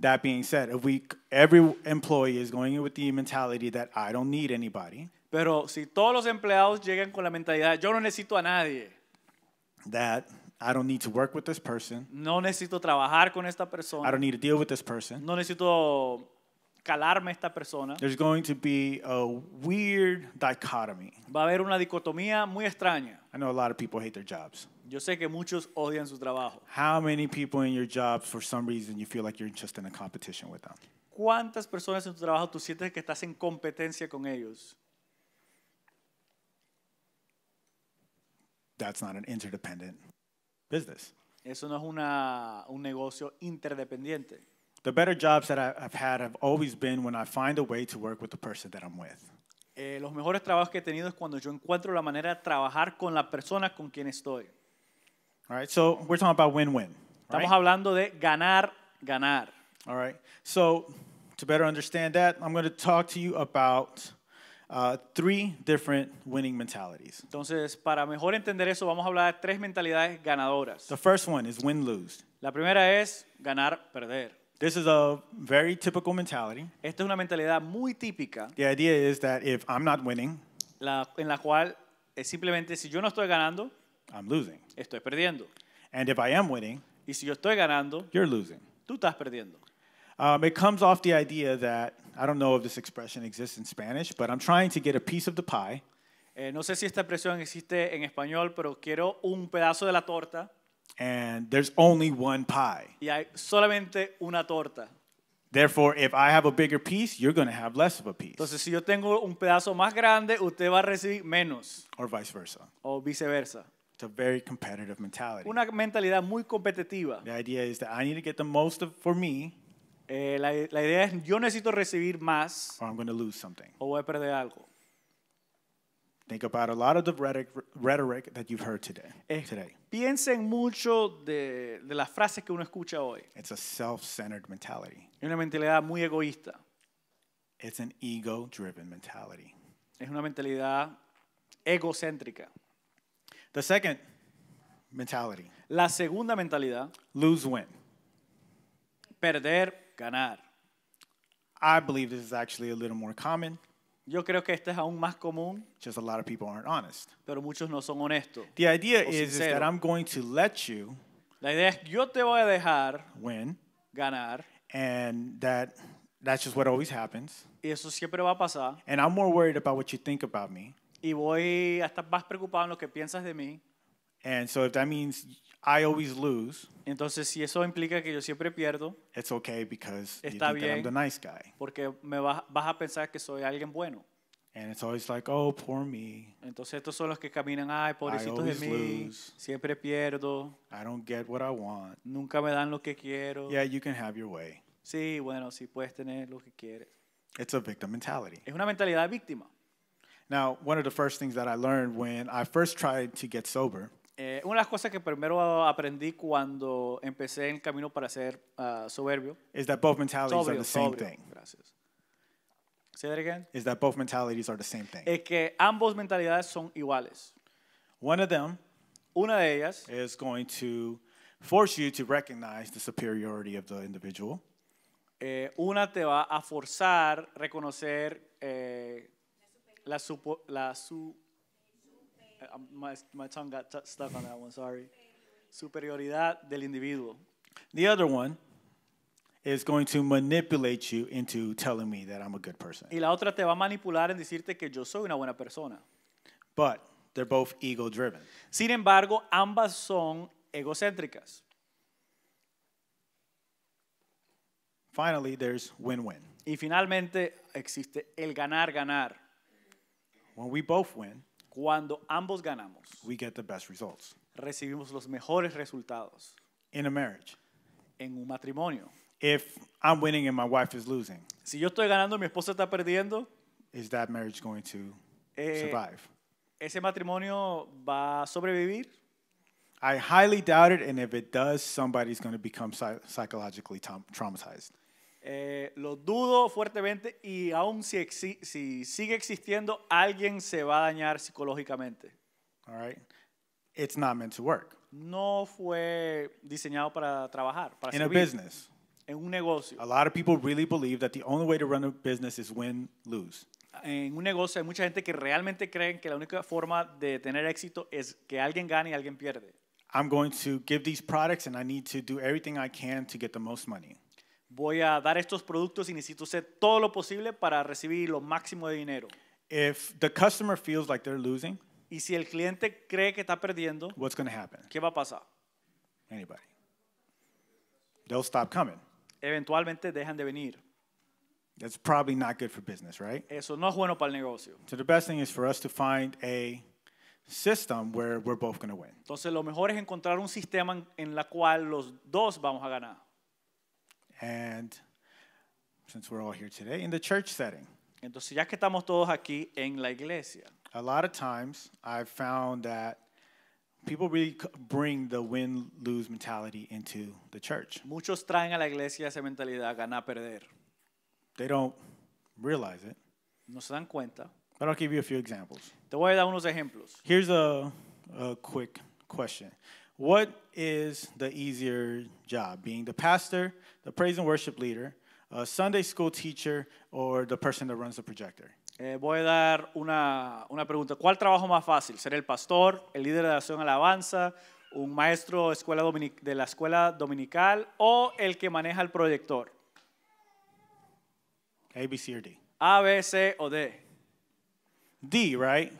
That being said, if we every employee is going in with the mentality that I don't need anybody, Pero si todos los empleados llegan con la mentalidad, yo no necesito a nadie, that I don't need to work with this person, no necesito trabajar con esta persona, I don't need to deal with this person, no necesito calarme esta persona, there's going to be a weird dichotomy. va a haber una dicotomía muy extraña. I know a lot of people hate their jobs. Yo sé que muchos odian su trabajo. How many people in your job, for some reason, you feel like you're just in a competition with them? ¿Cuántas personas en tu trabajo tú sientes que estás en competencia con ellos? That's not an interdependent business. Eso no es una, un negocio interdependiente. The better jobs that I've had have always been when I find a way to work with the person that I'm with. Eh, los mejores trabajos que he tenido es cuando yo encuentro la manera de trabajar con la persona con quien estoy. All right, so we're talking about win-win. right? Estamos hablando de ganar, ganar. All right, so to better understand that, I'm going to talk to you about uh, three different winning mentalities. Entonces, para mejor entender eso, vamos a hablar de tres mentalidades ganadoras. The first one is win-lose. La primera es ganar, perder. This is a very typical mentality. Esta es una mentalidad muy típica. The idea is that if I'm not winning, la, en la cual es simplemente si yo no estoy ganando, I'm losing. Estoy perdiendo. And if I am winning, y si yo estoy ganando, you're losing. Tú estás perdiendo. Um, it comes off the idea that I don't know if this expression exists in Spanish, but I'm trying to get a piece of the pie. Eh, no sé si esta expresión existe en español, pero quiero un pedazo de la torta. And there's only one pie. Y hay solamente una torta. Therefore, if I have a bigger piece, you're going to have less of a piece. Entonces, si yo tengo un pedazo más grande, usted va a recibir menos. Or vice versa. O viceversa. It's a very competitive mentality. Una mentalidad muy competitiva. The idea is that I need to get the most of, for me. Eh, la, la, idea es yo necesito recibir más. Or I'm going to lose something. O voy a perder algo. Think about a lot of the rhetoric, rhetoric that you've heard today. Eh, today. Piensen mucho de, de las frases que uno escucha hoy. It's a self-centered mentality. Es una mentalidad muy egoísta. It's an ego-driven mentality. Es una mentalidad egocéntrica. The second mentality. La segunda mentalidad. Lose win. Perder, ganar. I believe this is actually a little more common. Yo creo que este es aún más común. Just a lot of people aren't honest. Pero muchos no son honestos. The idea is, is, that I'm going to let you. La idea es yo te voy a dejar win, ganar, and that that's just what always happens. Y eso siempre va a pasar. And I'm more worried about what you think about me. y voy a estar más preocupado en lo que piensas de mí. Entonces, si eso implica que yo siempre pierdo, it's okay Está bien. porque me vas, a pensar que soy alguien bueno. And oh, Entonces, estos son los que caminan, ay, pobrecito de mí, siempre pierdo, I don't get what I want. nunca me dan lo que quiero. Yeah, you can have your way. Sí, bueno, sí puedes tener lo que quieres. Es una mentalidad de víctima. Now, one of the first things that I learned when I first tried to get sober. Eh, una de las cosas que primero aprendí cuando empecé en el camino para ser uh, soberbio. Is that both mentalities sobrio, are the same sobrio. thing. Gracias. Say that again. Is that both mentalities are the same thing. Es que ambos mentalidades son iguales. One of them una de ellas is going to force you to recognize the superiority of the individual. Eh, una te va a forzar reconocer eh, La, supo, la su, eh, um, my, my tongue got t- stuck on that one, sorry. Superioridad del individuo. The other one is going to manipulate you into telling me that I'm a good person. Y la otra te va a manipular en decirte que yo soy una buena persona. But they're both ego driven. Sin embargo, ambas son egocéntricas. Finally, there's win-win. Y finalmente existe el ganar ganar. When we both win, cuando ambos ganamos, we get the best results. Recibimos los mejores resultados. In a marriage. En un matrimonio. If I'm winning and my wife is losing. Si yo estoy ganando y mi esposa está perdiendo, is that marriage going to eh, survive? ¿Ese matrimonio va a sobrevivir? I highly doubt it, and if it does, somebody's going to become psychologically traumatized. Eh, lo dudo fuertemente y aún si, si sigue existiendo, alguien se va a dañar psicológicamente. All right. It's not meant to work. No fue diseñado para trabajar, para In a business. En un negocio. A lot of people really believe that the only way to run a business is win, lose. En un negocio hay mucha gente que realmente creen que la única forma de tener éxito es que alguien gane y alguien pierde. I'm going to give these products and I need to do everything I can to get the most money voy a dar estos productos y necesito hacer todo lo posible para recibir lo máximo de dinero. If the customer feels like they're losing, y si el cliente cree que está perdiendo, what's going to happen? ¿Qué va a pasar? Anybody. They'll stop coming. Eventualmente dejan de venir. That's probably not good for business, right? Eso no es bueno para el negocio. So the best thing is for us to find a system where we're both going to win. Entonces lo mejor es encontrar un sistema en, en la cual los dos vamos a ganar. and since we're all here today in the church setting. Entonces ya que estamos todos aquí en la iglesia. A lot of times I've found that people really bring the win lose mentality into the church. Muchos traen a la iglesia esa mentalidad ganar perder. They don't realize it. No se dan cuenta. But I'll give you a few examples. Te voy a dar unos ejemplos. Here's a, a quick question what is the easier job, being the pastor, the praise and worship leader, a Sunday school teacher, or the person that runs the projector? Eh, voy a dar una, una pregunta. ¿Cuál trabajo más fácil? ¿Ser el pastor, el líder de la acción alabanza, un maestro escuela de la escuela dominical o el que maneja el proyector? A, B, C, or D. A, B, C o D. D, right?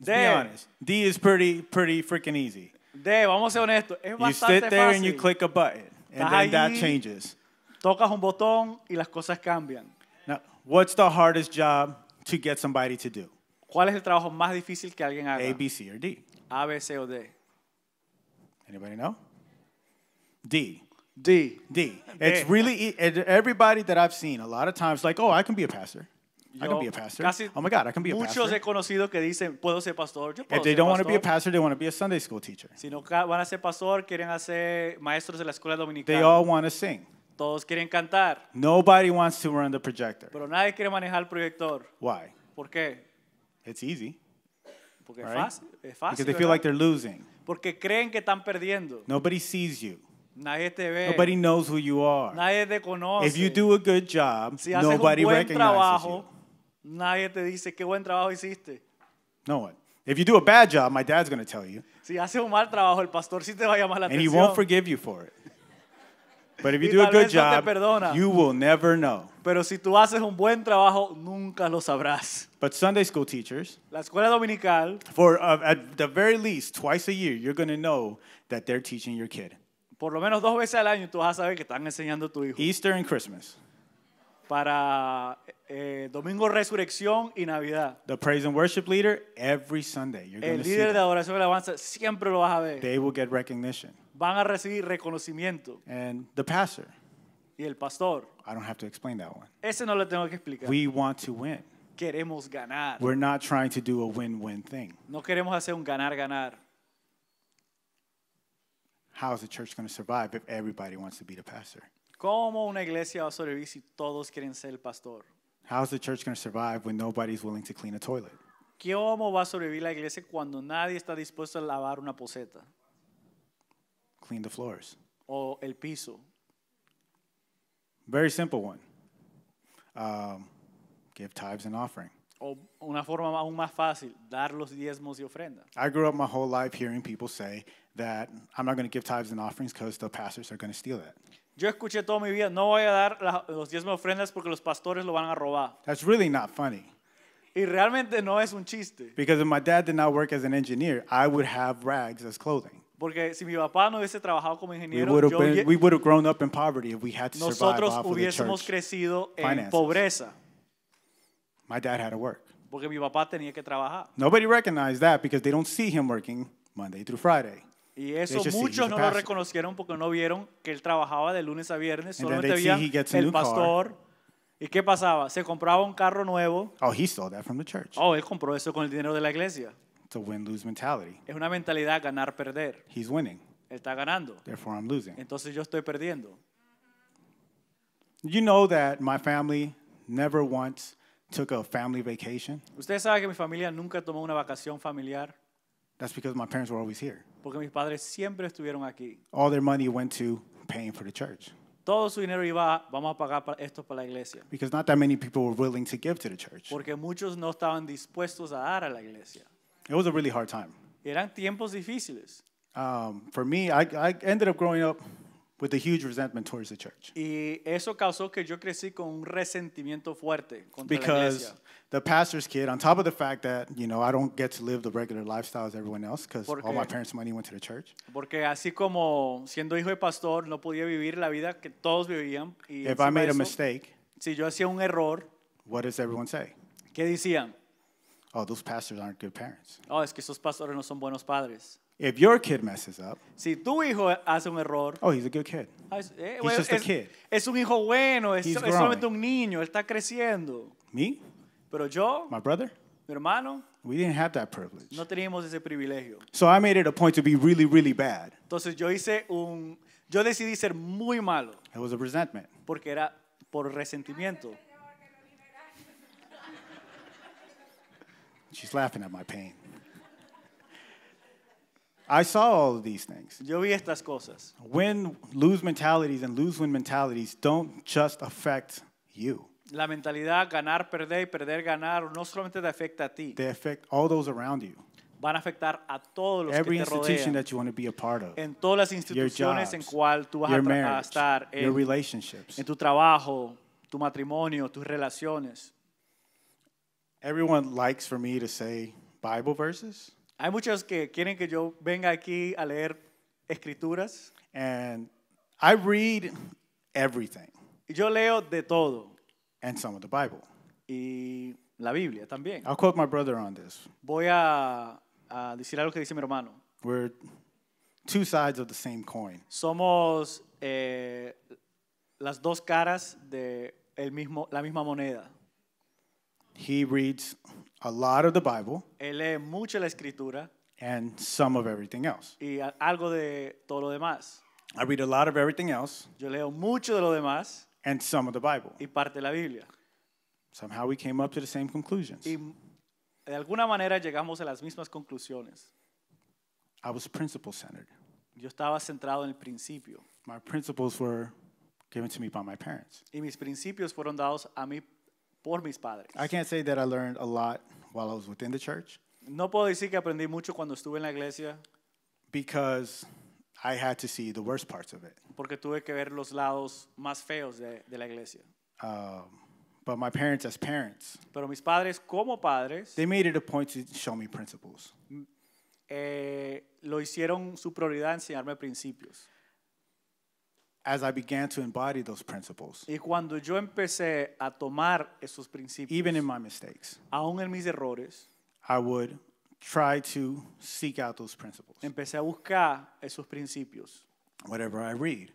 Let's D. be honest. D is pretty, pretty freaking easy. Dave, vamos a ser honestos, es You bastante sit there and you click a button, and then that changes. Tocas un botón y las cosas cambian. Now, what's the hardest job to get somebody to do? ¿Cuál es el trabajo más difícil que alguien haga? A, B, C, or D? A, B, C o D. Anybody know? D. D. D. It's really everybody that I've seen a lot of times like, oh, I can be a pastor. Yo, I can be a pastor. oh my God, I can be a pastor. he conocido que dicen, puedo ser pastor. Yo puedo If they ser don't want to be a pastor, they want to be a Sunday school teacher. Si no van a ser pastor, quieren hacer maestros de la escuela dominicana. They all want to sing. Todos quieren cantar. Nobody wants to run the projector. Pero nadie quiere manejar el proyector. Why? ¿Por qué? It's easy. Porque right? es fácil, es fácil. Because they ¿verdad? feel like they're losing. Porque creen que están perdiendo. Nobody sees you. Nadie te ve. Nobody knows who you are. Nadie te conoce. If you do a good job, si nobody recognizes trabajo, you. Nadie te dice qué buen trabajo hiciste. No one. If you do a bad job, my dad's going to tell you. Si haces un mal trabajo, el pastor sí te va a llamar la And he won't forgive you for it. But if you do a good no job, you will never know. Pero si tú haces un buen trabajo, nunca lo sabrás. But Sunday school teachers, La escuela dominical, for uh, at the very least twice a year, you're going to know that they're teaching your kid. por lo menos dos veces al año, tú vas a saber que están enseñando a tu hijo. Easter and Christmas para eh, Domingo Resurrección y Navidad. The praise and worship leader every Sunday. You're El gonna see de adoración y alabanza siempre lo vas a ver. They will get recognition. Van a recibir reconocimiento. And the pastor, Y el pastor, I don't have to explain that one. ese no le tengo que explicar. We want to win. Queremos ganar. We're not trying to do a win-win thing. No queremos hacer un ganar-ganar. How is the church going to survive if everybody wants to be the pastor? ¿Cómo una iglesia va a sobrevivir si todos quieren ser el pastor? How the church going to survive when nobody's willing to clean a toilet? ¿Cómo va a sobrevivir la iglesia cuando nadie está dispuesto a lavar una poseta? Clean the floors. O el piso. Very simple one. Um, give tithes and offering. O una forma aún más fácil, dar los diezmos y ofrenda. I grew up my whole life hearing people say that I'm not going to give tithes and offerings because the pastors are going to steal that. Yo escuché toda mi vida, no voy a dar la- los diezmos ofrendas porque los pastores lo van a robar. That's really not funny. Y realmente no es un chiste, Because if my dad did not work as an engineer, I would have rags as clothing. porque si mi papá no hubiese trabajado como ingeniero, yo we would have grown up in poverty if we had to survive nosotros off of the hubiésemos crecido en pobreza, My dad had to work. porque mi papá tenía que trabajar. Nobody recognized that because they don't see him working Monday through Friday. Y eso muchos no lo reconocieron porque no vieron que él trabajaba de lunes a viernes, solamente veían el pastor. ¿Y qué pasaba? Se compraba un carro nuevo. Oh, oh él compró eso con el dinero de la iglesia. Es una mentalidad ganar-perder. Él está ganando. Entonces yo estoy perdiendo. You know Usted sabe que mi familia nunca tomó una vacación familiar. That's because my parents were always here. Porque mis padres siempre estuvieron aquí. All their money went to paying for the church. Todo su dinero iba, vamos a pagar para esto para la iglesia. Because not that many people were willing to give to the church. Porque muchos no estaban dispuestos a dar a la iglesia. It was a really hard time. Eran tiempos difíciles. Um, for me, I, I ended up growing up with a huge resentment towards the church. Y eso causó que yo crecí con un resentimiento fuerte contra because la iglesia the pastor's kid, on top of the fact that, you know, I don't get to live the regular lifestyle as everyone else because all my parents' money went to the church. Porque así como siendo hijo de pastor no podía vivir la vida que todos vivían. Y if I made eso, a mistake, si yo hacía un error, what does everyone say? ¿Qué decían? Oh, those pastors aren't good parents. Oh, es que esos pastores no son buenos padres. If your kid messes up, si tu hijo hace un error, oh, he's a good kid. Ah, es, eh, he's well, just es, a kid. Es un hijo bueno, es, es solamente un niño, él está creciendo. Me? Pero yo, my brother, mi hermano, we didn't have that privilege. No teníamos ese privilegio. So I made it a point to be really, really bad. Entonces yo hice un, yo decidí ser muy malo. It was a resentment. Porque era por resentimiento. She's laughing at my pain. I saw all of these things. Yo vi estas cosas. Win lose mentalities and lose win mentalities don't just affect you. la mentalidad ganar, perder y perder, ganar no solamente te afecta a ti. They affect all those around you. Van a afectar a todos los Every que te institution rodean. that you want to be a part of. En todas las instituciones en cual tú vas a, your a marriage, estar, your relationships. en tu trabajo, tu matrimonio, tus relaciones. Everyone likes for me to say Bible verses, Hay muchos que quieren que yo venga aquí a leer escrituras and I read everything. yo leo de todo. and some of the Bible. Y la Biblia también. I'll quote my brother on this. Voy a, a decir algo que dice mi hermano. We're two sides of the same coin. Somos eh, las dos caras de el mismo, la misma moneda. He reads a lot of the Bible. Él lee mucho la escritura. And some of everything else. Y algo de todo lo demás. I read a lot of everything else. Yo leo mucho de lo demás and some of the Bible. y parte la Biblia. Somehow we came up to the same conclusions. Y de alguna manera llegamos a las mismas conclusiones. I was principle centered. Yo estaba centrado en el principio My principles were given to me by my parents. y mis principios fueron dados a mí por mis padres. I can't say that I learned a lot while I was within the church No puedo decir que aprendí mucho cuando estuve en la iglesia because I had to see the worst parts of it. Porque tuve que ver los lados más feos de, de la iglesia. Um, but my parents, as parents, Pero mis padres como padres they made it a point to show me principles. eh, lo hicieron su prioridad enseñarme principios. As I began to embody those principles, Y cuando yo empecé a tomar esos principios, even in my mistakes, aún en mis errores, I would try to seek out those principles. Empecé a buscar esos principios. Whatever I read,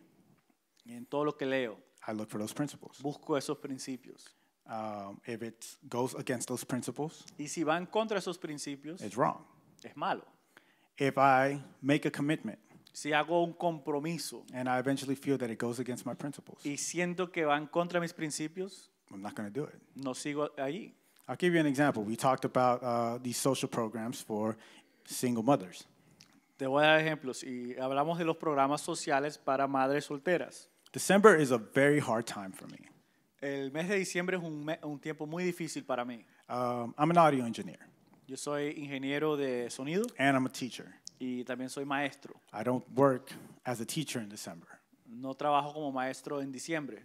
y en todo lo que leo, I look for those principles. busco esos principios. Um, if it goes against those principles, y si va en contra esos principios, it's wrong. Es malo. If I make a commitment, si hago un compromiso, and I eventually feel that it goes against my principles, y siento que va en contra de mis principios, I'm not going to do it. No sigo allí. I'll give you an example. We talked about uh, these social programs for single mothers. Te voy a dar ejemplos y hablamos de los programas sociales para madres solteras. December is a very hard time for me. El mes de diciembre es un, me- un tiempo muy difícil para mí. Um, I'm an audio engineer Yo soy ingeniero de sonido and I'm a teacher. y también soy maestro. I don't work as a teacher in December. No trabajo como maestro en diciembre,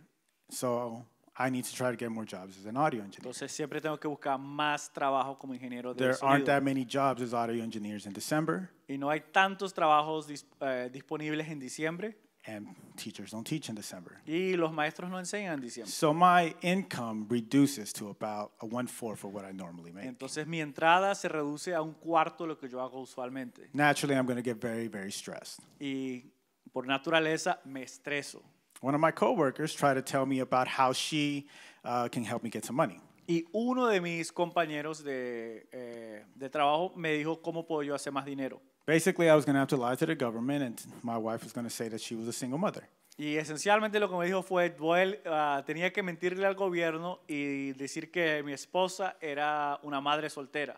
So I need to try to get more jobs as an audio engineer. Entonces siempre tengo que buscar más trabajo como ingeniero de There sonido. aren't that many jobs as audio engineers in December. Y no hay tantos trabajos uh, disponibles en diciembre. And teachers don't teach in December. Y los maestros no enseñan en diciembre. So my income reduces to about a one fourth of what I normally make. Entonces mi entrada se reduce a un cuarto de lo que yo hago usualmente. Naturally, I'm going to get very, very stressed. Y por naturaleza me estreso. One of my coworkers tried to tell me about how she uh, can help me get some money. Y uno de mis compañeros de, eh, de trabajo me dijo cómo puedo yo hacer más dinero. Basically, I was going to have to lie to the government, and my wife was going to say that she was a single mother. Y esencialmente lo que me dijo fue, well, uh, ah, tenía que mentirle al gobierno y decir que mi esposa era una madre soltera.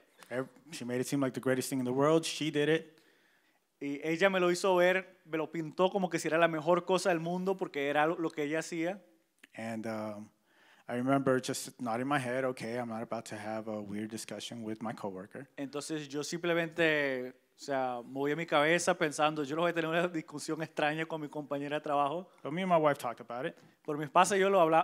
She made it seem like the greatest thing in the world. She did it. Y ella me lo hizo ver, me lo pintó como que si era la mejor cosa del mundo porque era lo que ella hacía. Entonces yo simplemente, o sea, moví mi cabeza pensando, yo no voy a tener una discusión extraña con mi compañera de trabajo. Por mi esposa y yo lo eh,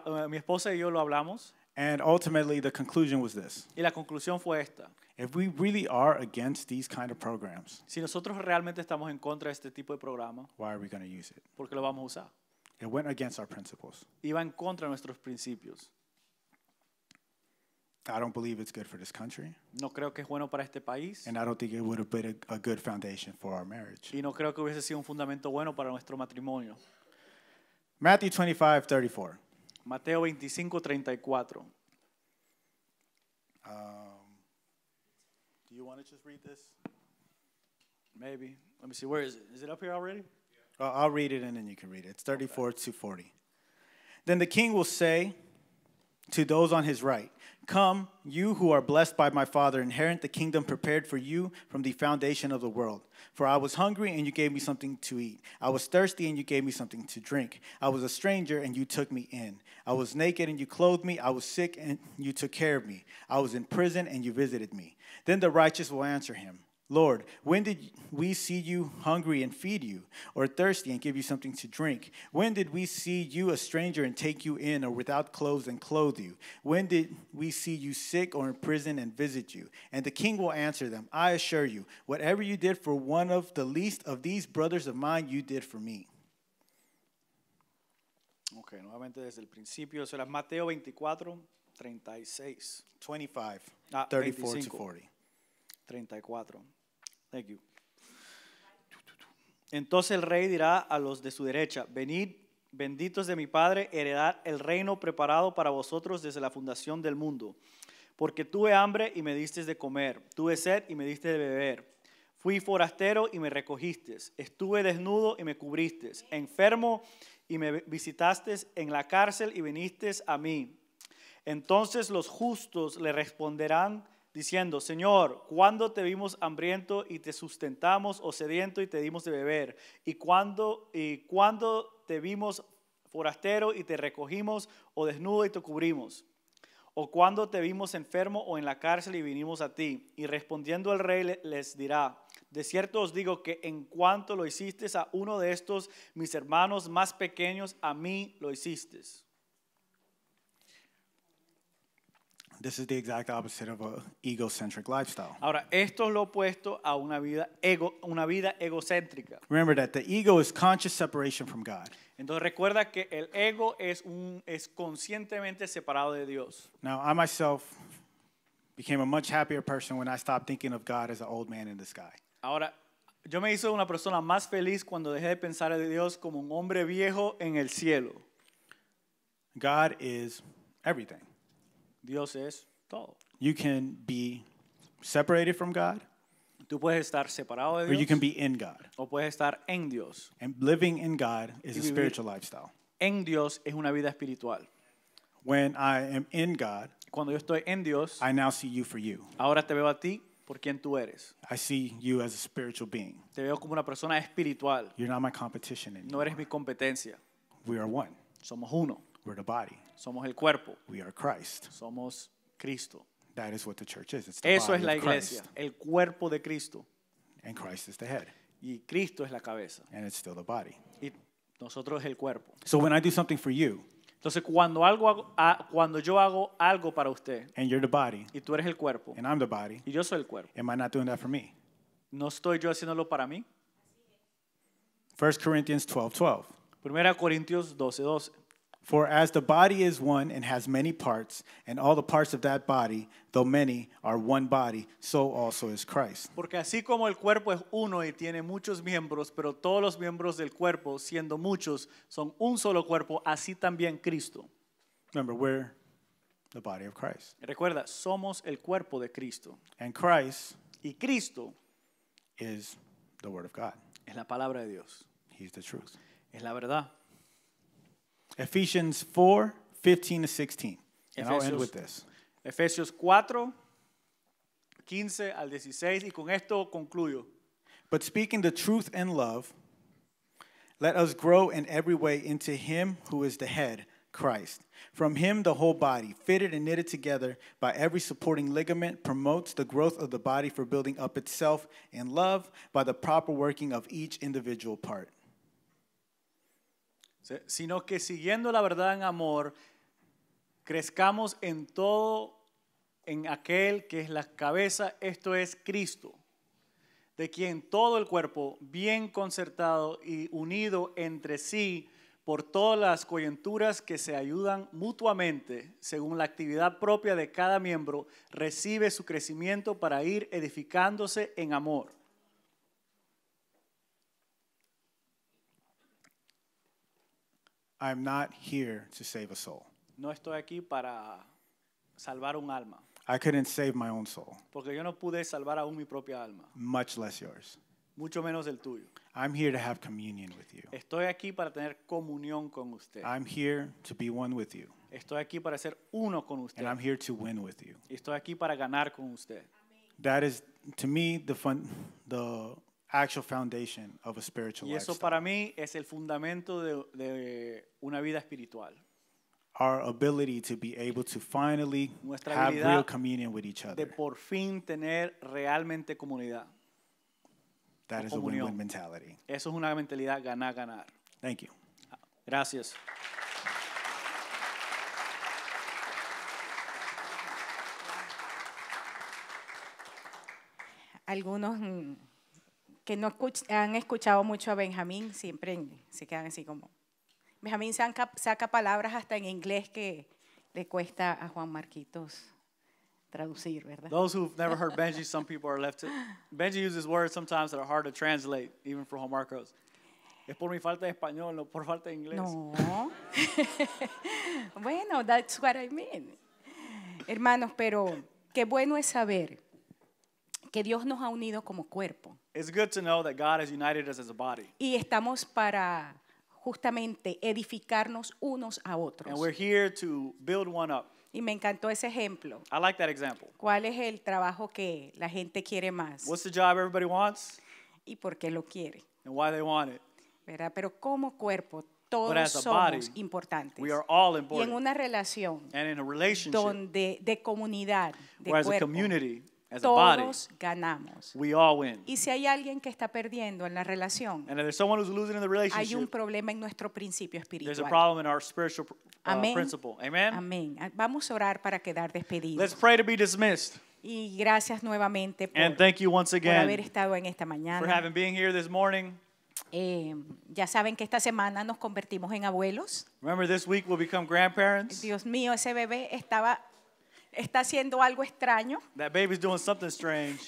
hablamos. And ultimately, the conclusion was this. Y la conclusión fue esta. If we really are against these kind of programs, Si nosotros realmente estamos en contra de este tipo de programa, why are we going to use it? ¿por qué lo vamos a usar? It went against our principles. Y va en contra de nuestros principios. I don't believe it's good for this country, No creo que es bueno para este país and I don't think it would have been a, a good foundation for our marriage. y no creo que hubiese sido un fundamento bueno para nuestro matrimonio. Matthew 25, 34. Mateo 25, 34. Um, do you want to just read this? Maybe. Let me see. Where is it? Is it up here already? Yeah. Uh, I'll read it and then you can read it. It's 34 okay. to 40. Then the king will say to those on his right, Come, you who are blessed by my Father, inherit the kingdom prepared for you from the foundation of the world. For I was hungry, and you gave me something to eat. I was thirsty, and you gave me something to drink. I was a stranger, and you took me in. I was naked and you clothed me. I was sick and you took care of me. I was in prison and you visited me. Then the righteous will answer him Lord, when did we see you hungry and feed you, or thirsty and give you something to drink? When did we see you a stranger and take you in, or without clothes and clothe you? When did we see you sick or in prison and visit you? And the king will answer them I assure you, whatever you did for one of the least of these brothers of mine, you did for me. Ok, nuevamente desde el principio. Será Mateo 24, 36. 25, ah, 34 40. 34. Thank you. Entonces el rey dirá a los de su derecha, venid, benditos de mi Padre, heredad el reino preparado para vosotros desde la fundación del mundo. Porque tuve hambre y me diste de comer, tuve sed y me diste de beber, fui forastero y me recogiste, estuve desnudo y me cubriste, enfermo y me visitaste en la cárcel y viniste a mí. Entonces los justos le responderán diciendo, Señor, ¿cuándo te vimos hambriento y te sustentamos o sediento y te dimos de beber? ¿Y cuándo, y cuándo te vimos forastero y te recogimos o desnudo y te cubrimos? ¿O cuando te vimos enfermo o en la cárcel y vinimos a ti? Y respondiendo el rey les dirá, de cierto os digo que en cuanto lo hiciste a uno de estos mis hermanos más pequeños, a mí lo hiciste. This is the exact opposite of a egocentric lifestyle. Ahora, esto es lo opuesto a una vida, ego, una vida egocéntrica. Remember that the ego is conscious separation from God. Entonces recuerda que el ego es, un, es conscientemente separado de Dios. Now, I myself became a much happier person when I stopped thinking of God as an old man in the sky. Ahora, yo me hice una persona más feliz cuando dejé de pensar en Dios como un hombre viejo en el cielo. God is everything. Dios es todo. You can be separated from God. Tú puedes estar separado de Dios. Or you can be in God. O puedes estar en Dios. And living in God is a spiritual lifestyle. En Dios es una vida espiritual. When I am in God, cuando yo estoy en Dios, I now see you for you. Ahora te veo a ti por quien tú eres. I see you as a spiritual being. Te veo como una persona espiritual. You're not my competition anymore. No eres mi competencia. We are one. Somos uno. We're the body. Somos el cuerpo. We are Christ. Somos Cristo. That is what the church is. It's the Eso body es la iglesia, Christ. el cuerpo de Cristo. And Christ is the head. Y Cristo es la cabeza. And it's still the body. Y nosotros es el cuerpo. So when I do something for you, entonces cuando algo hago, a, cuando yo hago algo para usted, and you're the body, y tú eres el cuerpo, and I'm the body, y yo soy el cuerpo, am I not doing that for me? ¿No estoy yo haciéndolo para mí? 1 Corinthians 12:12. 12. Primera Corintios 12:12. 12. For as the body is one and has many parts, and all the parts of that body, though many, are one body, so also is Christ. Porque así como el cuerpo es uno y tiene muchos miembros, pero todos los miembros del cuerpo, siendo muchos, son un solo cuerpo, así también Cristo. Remember, we're the body of Christ. Recuerda, somos el cuerpo de Cristo. And Christ y Cristo is the word of God. Es la palabra de Dios. He's the truth. Es la verdad. Ephesians 4, 15 to 16. And I'll end with this. Ephesians 4, 15 al 16. Y con esto concluyo. But speaking the truth in love, let us grow in every way into Him who is the head, Christ. From Him, the whole body, fitted and knitted together by every supporting ligament, promotes the growth of the body for building up itself in love by the proper working of each individual part. sino que siguiendo la verdad en amor, crezcamos en todo, en aquel que es la cabeza, esto es Cristo, de quien todo el cuerpo, bien concertado y unido entre sí, por todas las coyunturas que se ayudan mutuamente, según la actividad propia de cada miembro, recibe su crecimiento para ir edificándose en amor. I'm not here to save a soul. No estoy aquí para salvar un alma. I couldn't save my own soul, Porque yo no pude salvar aún mi propia alma, much less yours. mucho menos el tuyo. I'm here to have communion with you. Estoy aquí para tener comunión con usted. I'm here to be one with you. Estoy aquí para ser uno con usted. And I'm here to win with you. Estoy aquí para ganar con usted. That is, to me, the fun, the actual foundation of a spiritual y eso lifestyle. para mí es el fundamento de, de una vida espiritual. Our ability to be able to finally Nuestra have real communion with each de por fin tener realmente comunidad. That is a win-win mentality. Eso es una mentalidad ganar, ganar. Thank you. Gracias. Algunos mm, que no han escuchado mucho a Benjamín, siempre se quedan así como... Benjamín saca, palabras hasta en inglés que le cuesta a Juan Marquitos traducir, ¿verdad? Benji, Benji uses words sometimes that are hard to translate, even for Juan Marcos. Es por mi falta de español, no por falta de inglés. No. bueno, that's what I mean. Hermanos, pero qué bueno es saber que Dios nos ha unido como cuerpo. It's good to know that God has united us as a body. Y estamos para justamente edificarnos unos a otros. And we're here to build one up. Y me encantó ese ejemplo. I like that example. ¿Cuál es el trabajo que la gente quiere más? What's the job everybody wants? ¿Y por qué lo quiere? And why they want it. ¿Verdad? Pero como cuerpo todos somos body, importantes. We are all important. Y en una relación donde de comunidad, de Whereas cuerpo, community, As Todos a body, ganamos. We all win. Y si hay alguien que está perdiendo en la relación, And if someone who's losing in the relationship, hay un problema en nuestro principio espiritual. There's a problem in our spiritual uh, Amén. Amen. Amén. Ah, vamos a orar para quedar despedidos. Let's pray to be dismissed. Y gracias nuevamente por, And thank you once again por haber estado en esta mañana. For having been here this morning. Eh, ya saben que esta semana nos convertimos en abuelos. Remember this week we'll become grandparents. Dios mío, ese bebé estaba está haciendo algo extraño. doing something strange.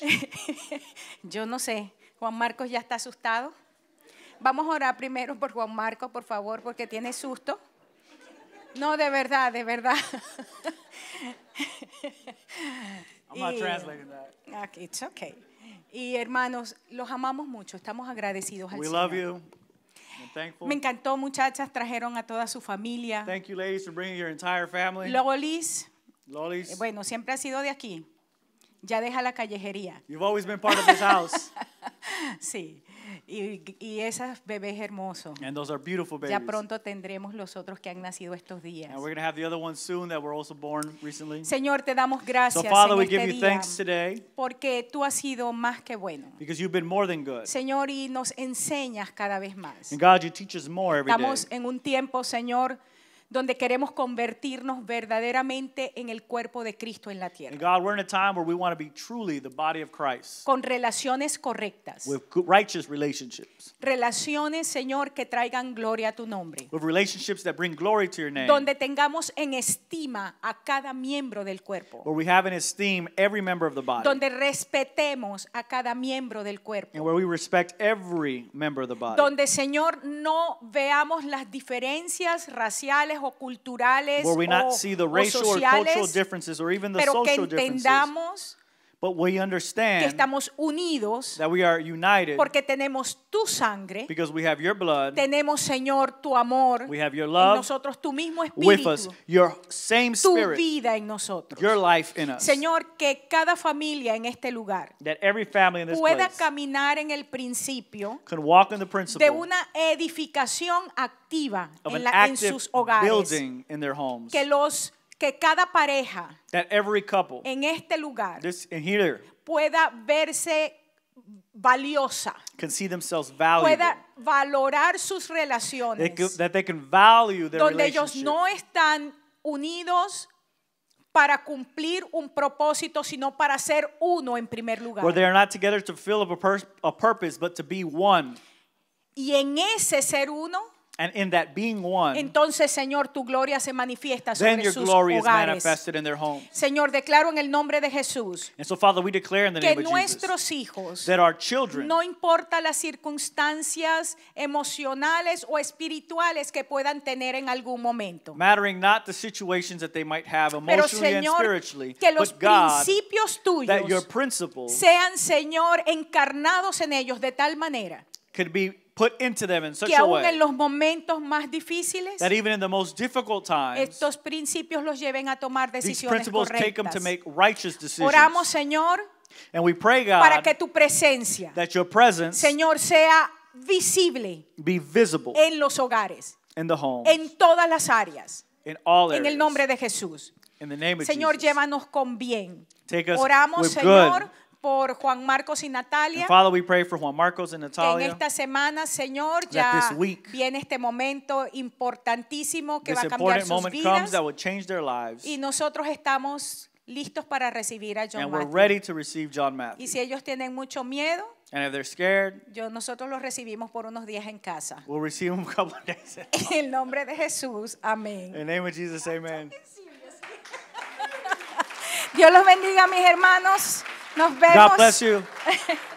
Yo no sé. Juan Marcos ya está asustado. Vamos a orar primero por Juan Marcos, por favor, porque tiene susto. No, de verdad, de verdad. I'm not translating that. Okay, ah, okay. Y hermanos, los amamos mucho, estamos agradecidos al We Love you. Me encantó, muchachas, trajeron a toda su familia. Thank you, ladies, for bringing your entire family. Luego Liz, Lollies. Eh, bueno, siempre ha sido de aquí. Ya deja la callejería. You've always been part of this house. sí. Y, y esas bebés hermosos. And those are beautiful babies. Ya pronto tendremos los otros que han nacido estos días. And we're going to have the other ones soon that were also born recently. Señor, te damos gracias so, Father, en we este give you día thanks today porque tú has sido más que bueno. Because you've been more than good. Señor, y nos enseñas cada vez más. And God, you teach us more every Estamos day. en un tiempo, Señor, donde queremos convertirnos verdaderamente en el cuerpo de Cristo en la tierra. Con relaciones correctas. righteous relationships. Relaciones, Señor, que traigan gloria a tu nombre. relationships Donde tengamos en estima a cada miembro del cuerpo. Where we have esteem every member of the body. Donde respetemos a cada miembro del cuerpo. Donde, Señor, no veamos las diferencias raciales o culturales where we o, not see the racial sociales, or cultural differences or even the social differences? understand que estamos unidos porque tenemos tu sangre, tenemos, Señor, tu amor en nosotros, tu mismo espíritu, tu vida en nosotros. Señor, que cada familia en este lugar pueda caminar en el principio de una edificación activa en, la, en sus hogares, que los que cada pareja en este lugar pueda verse valiosa. Pueda valorar sus relaciones. donde ellos no están unidos para cumplir un propósito, sino para ser uno en primer lugar. they are not together to purpose, but to be one. Y en ese ser uno And in that being one, Entonces, Señor, tu gloria se manifiesta sobre then your sus hogares. Señor, declaro en el nombre de Jesús que nuestros hijos, no importa las circunstancias emocionales o espirituales que puedan tener en algún momento, mattering not the situations that they might have pero emotionally and Señor, spiritually, que los but God, principios that your tuyos principles sean, Señor, encarnados en ellos de tal manera put into them in such a way en los momentos más difíciles that even in the most difficult times, estos principios los lleven a tomar decisiones these decisiones principles take them to make righteous decisions. Oramos, Señor, And we pray, God, para que tu presencia, that your presence Señor, sea visible be visible en los hogares, in the homes en todas las áreas, in all areas. en el nombre de Jesús. In the name of Señor, Jesus. llévanos con bien. Take us Oramos, with Señor, good por Juan Marcos y Natalia. And Father, we pray for Juan Marcos and Natalia. En esta semana, Señor, ya week, viene este momento importantísimo que va a cambiar sus vidas. comes that change their lives. Y nosotros estamos listos para recibir a John, John Matthew. Y si ellos tienen mucho miedo, And if they're scared, yo, nosotros los recibimos por unos días en casa. We'll receive them a couple of days en el nombre de Jesús, amén. In the name of Jesus, amen. Dios los bendiga, mis hermanos. Nos vemos. God bless you.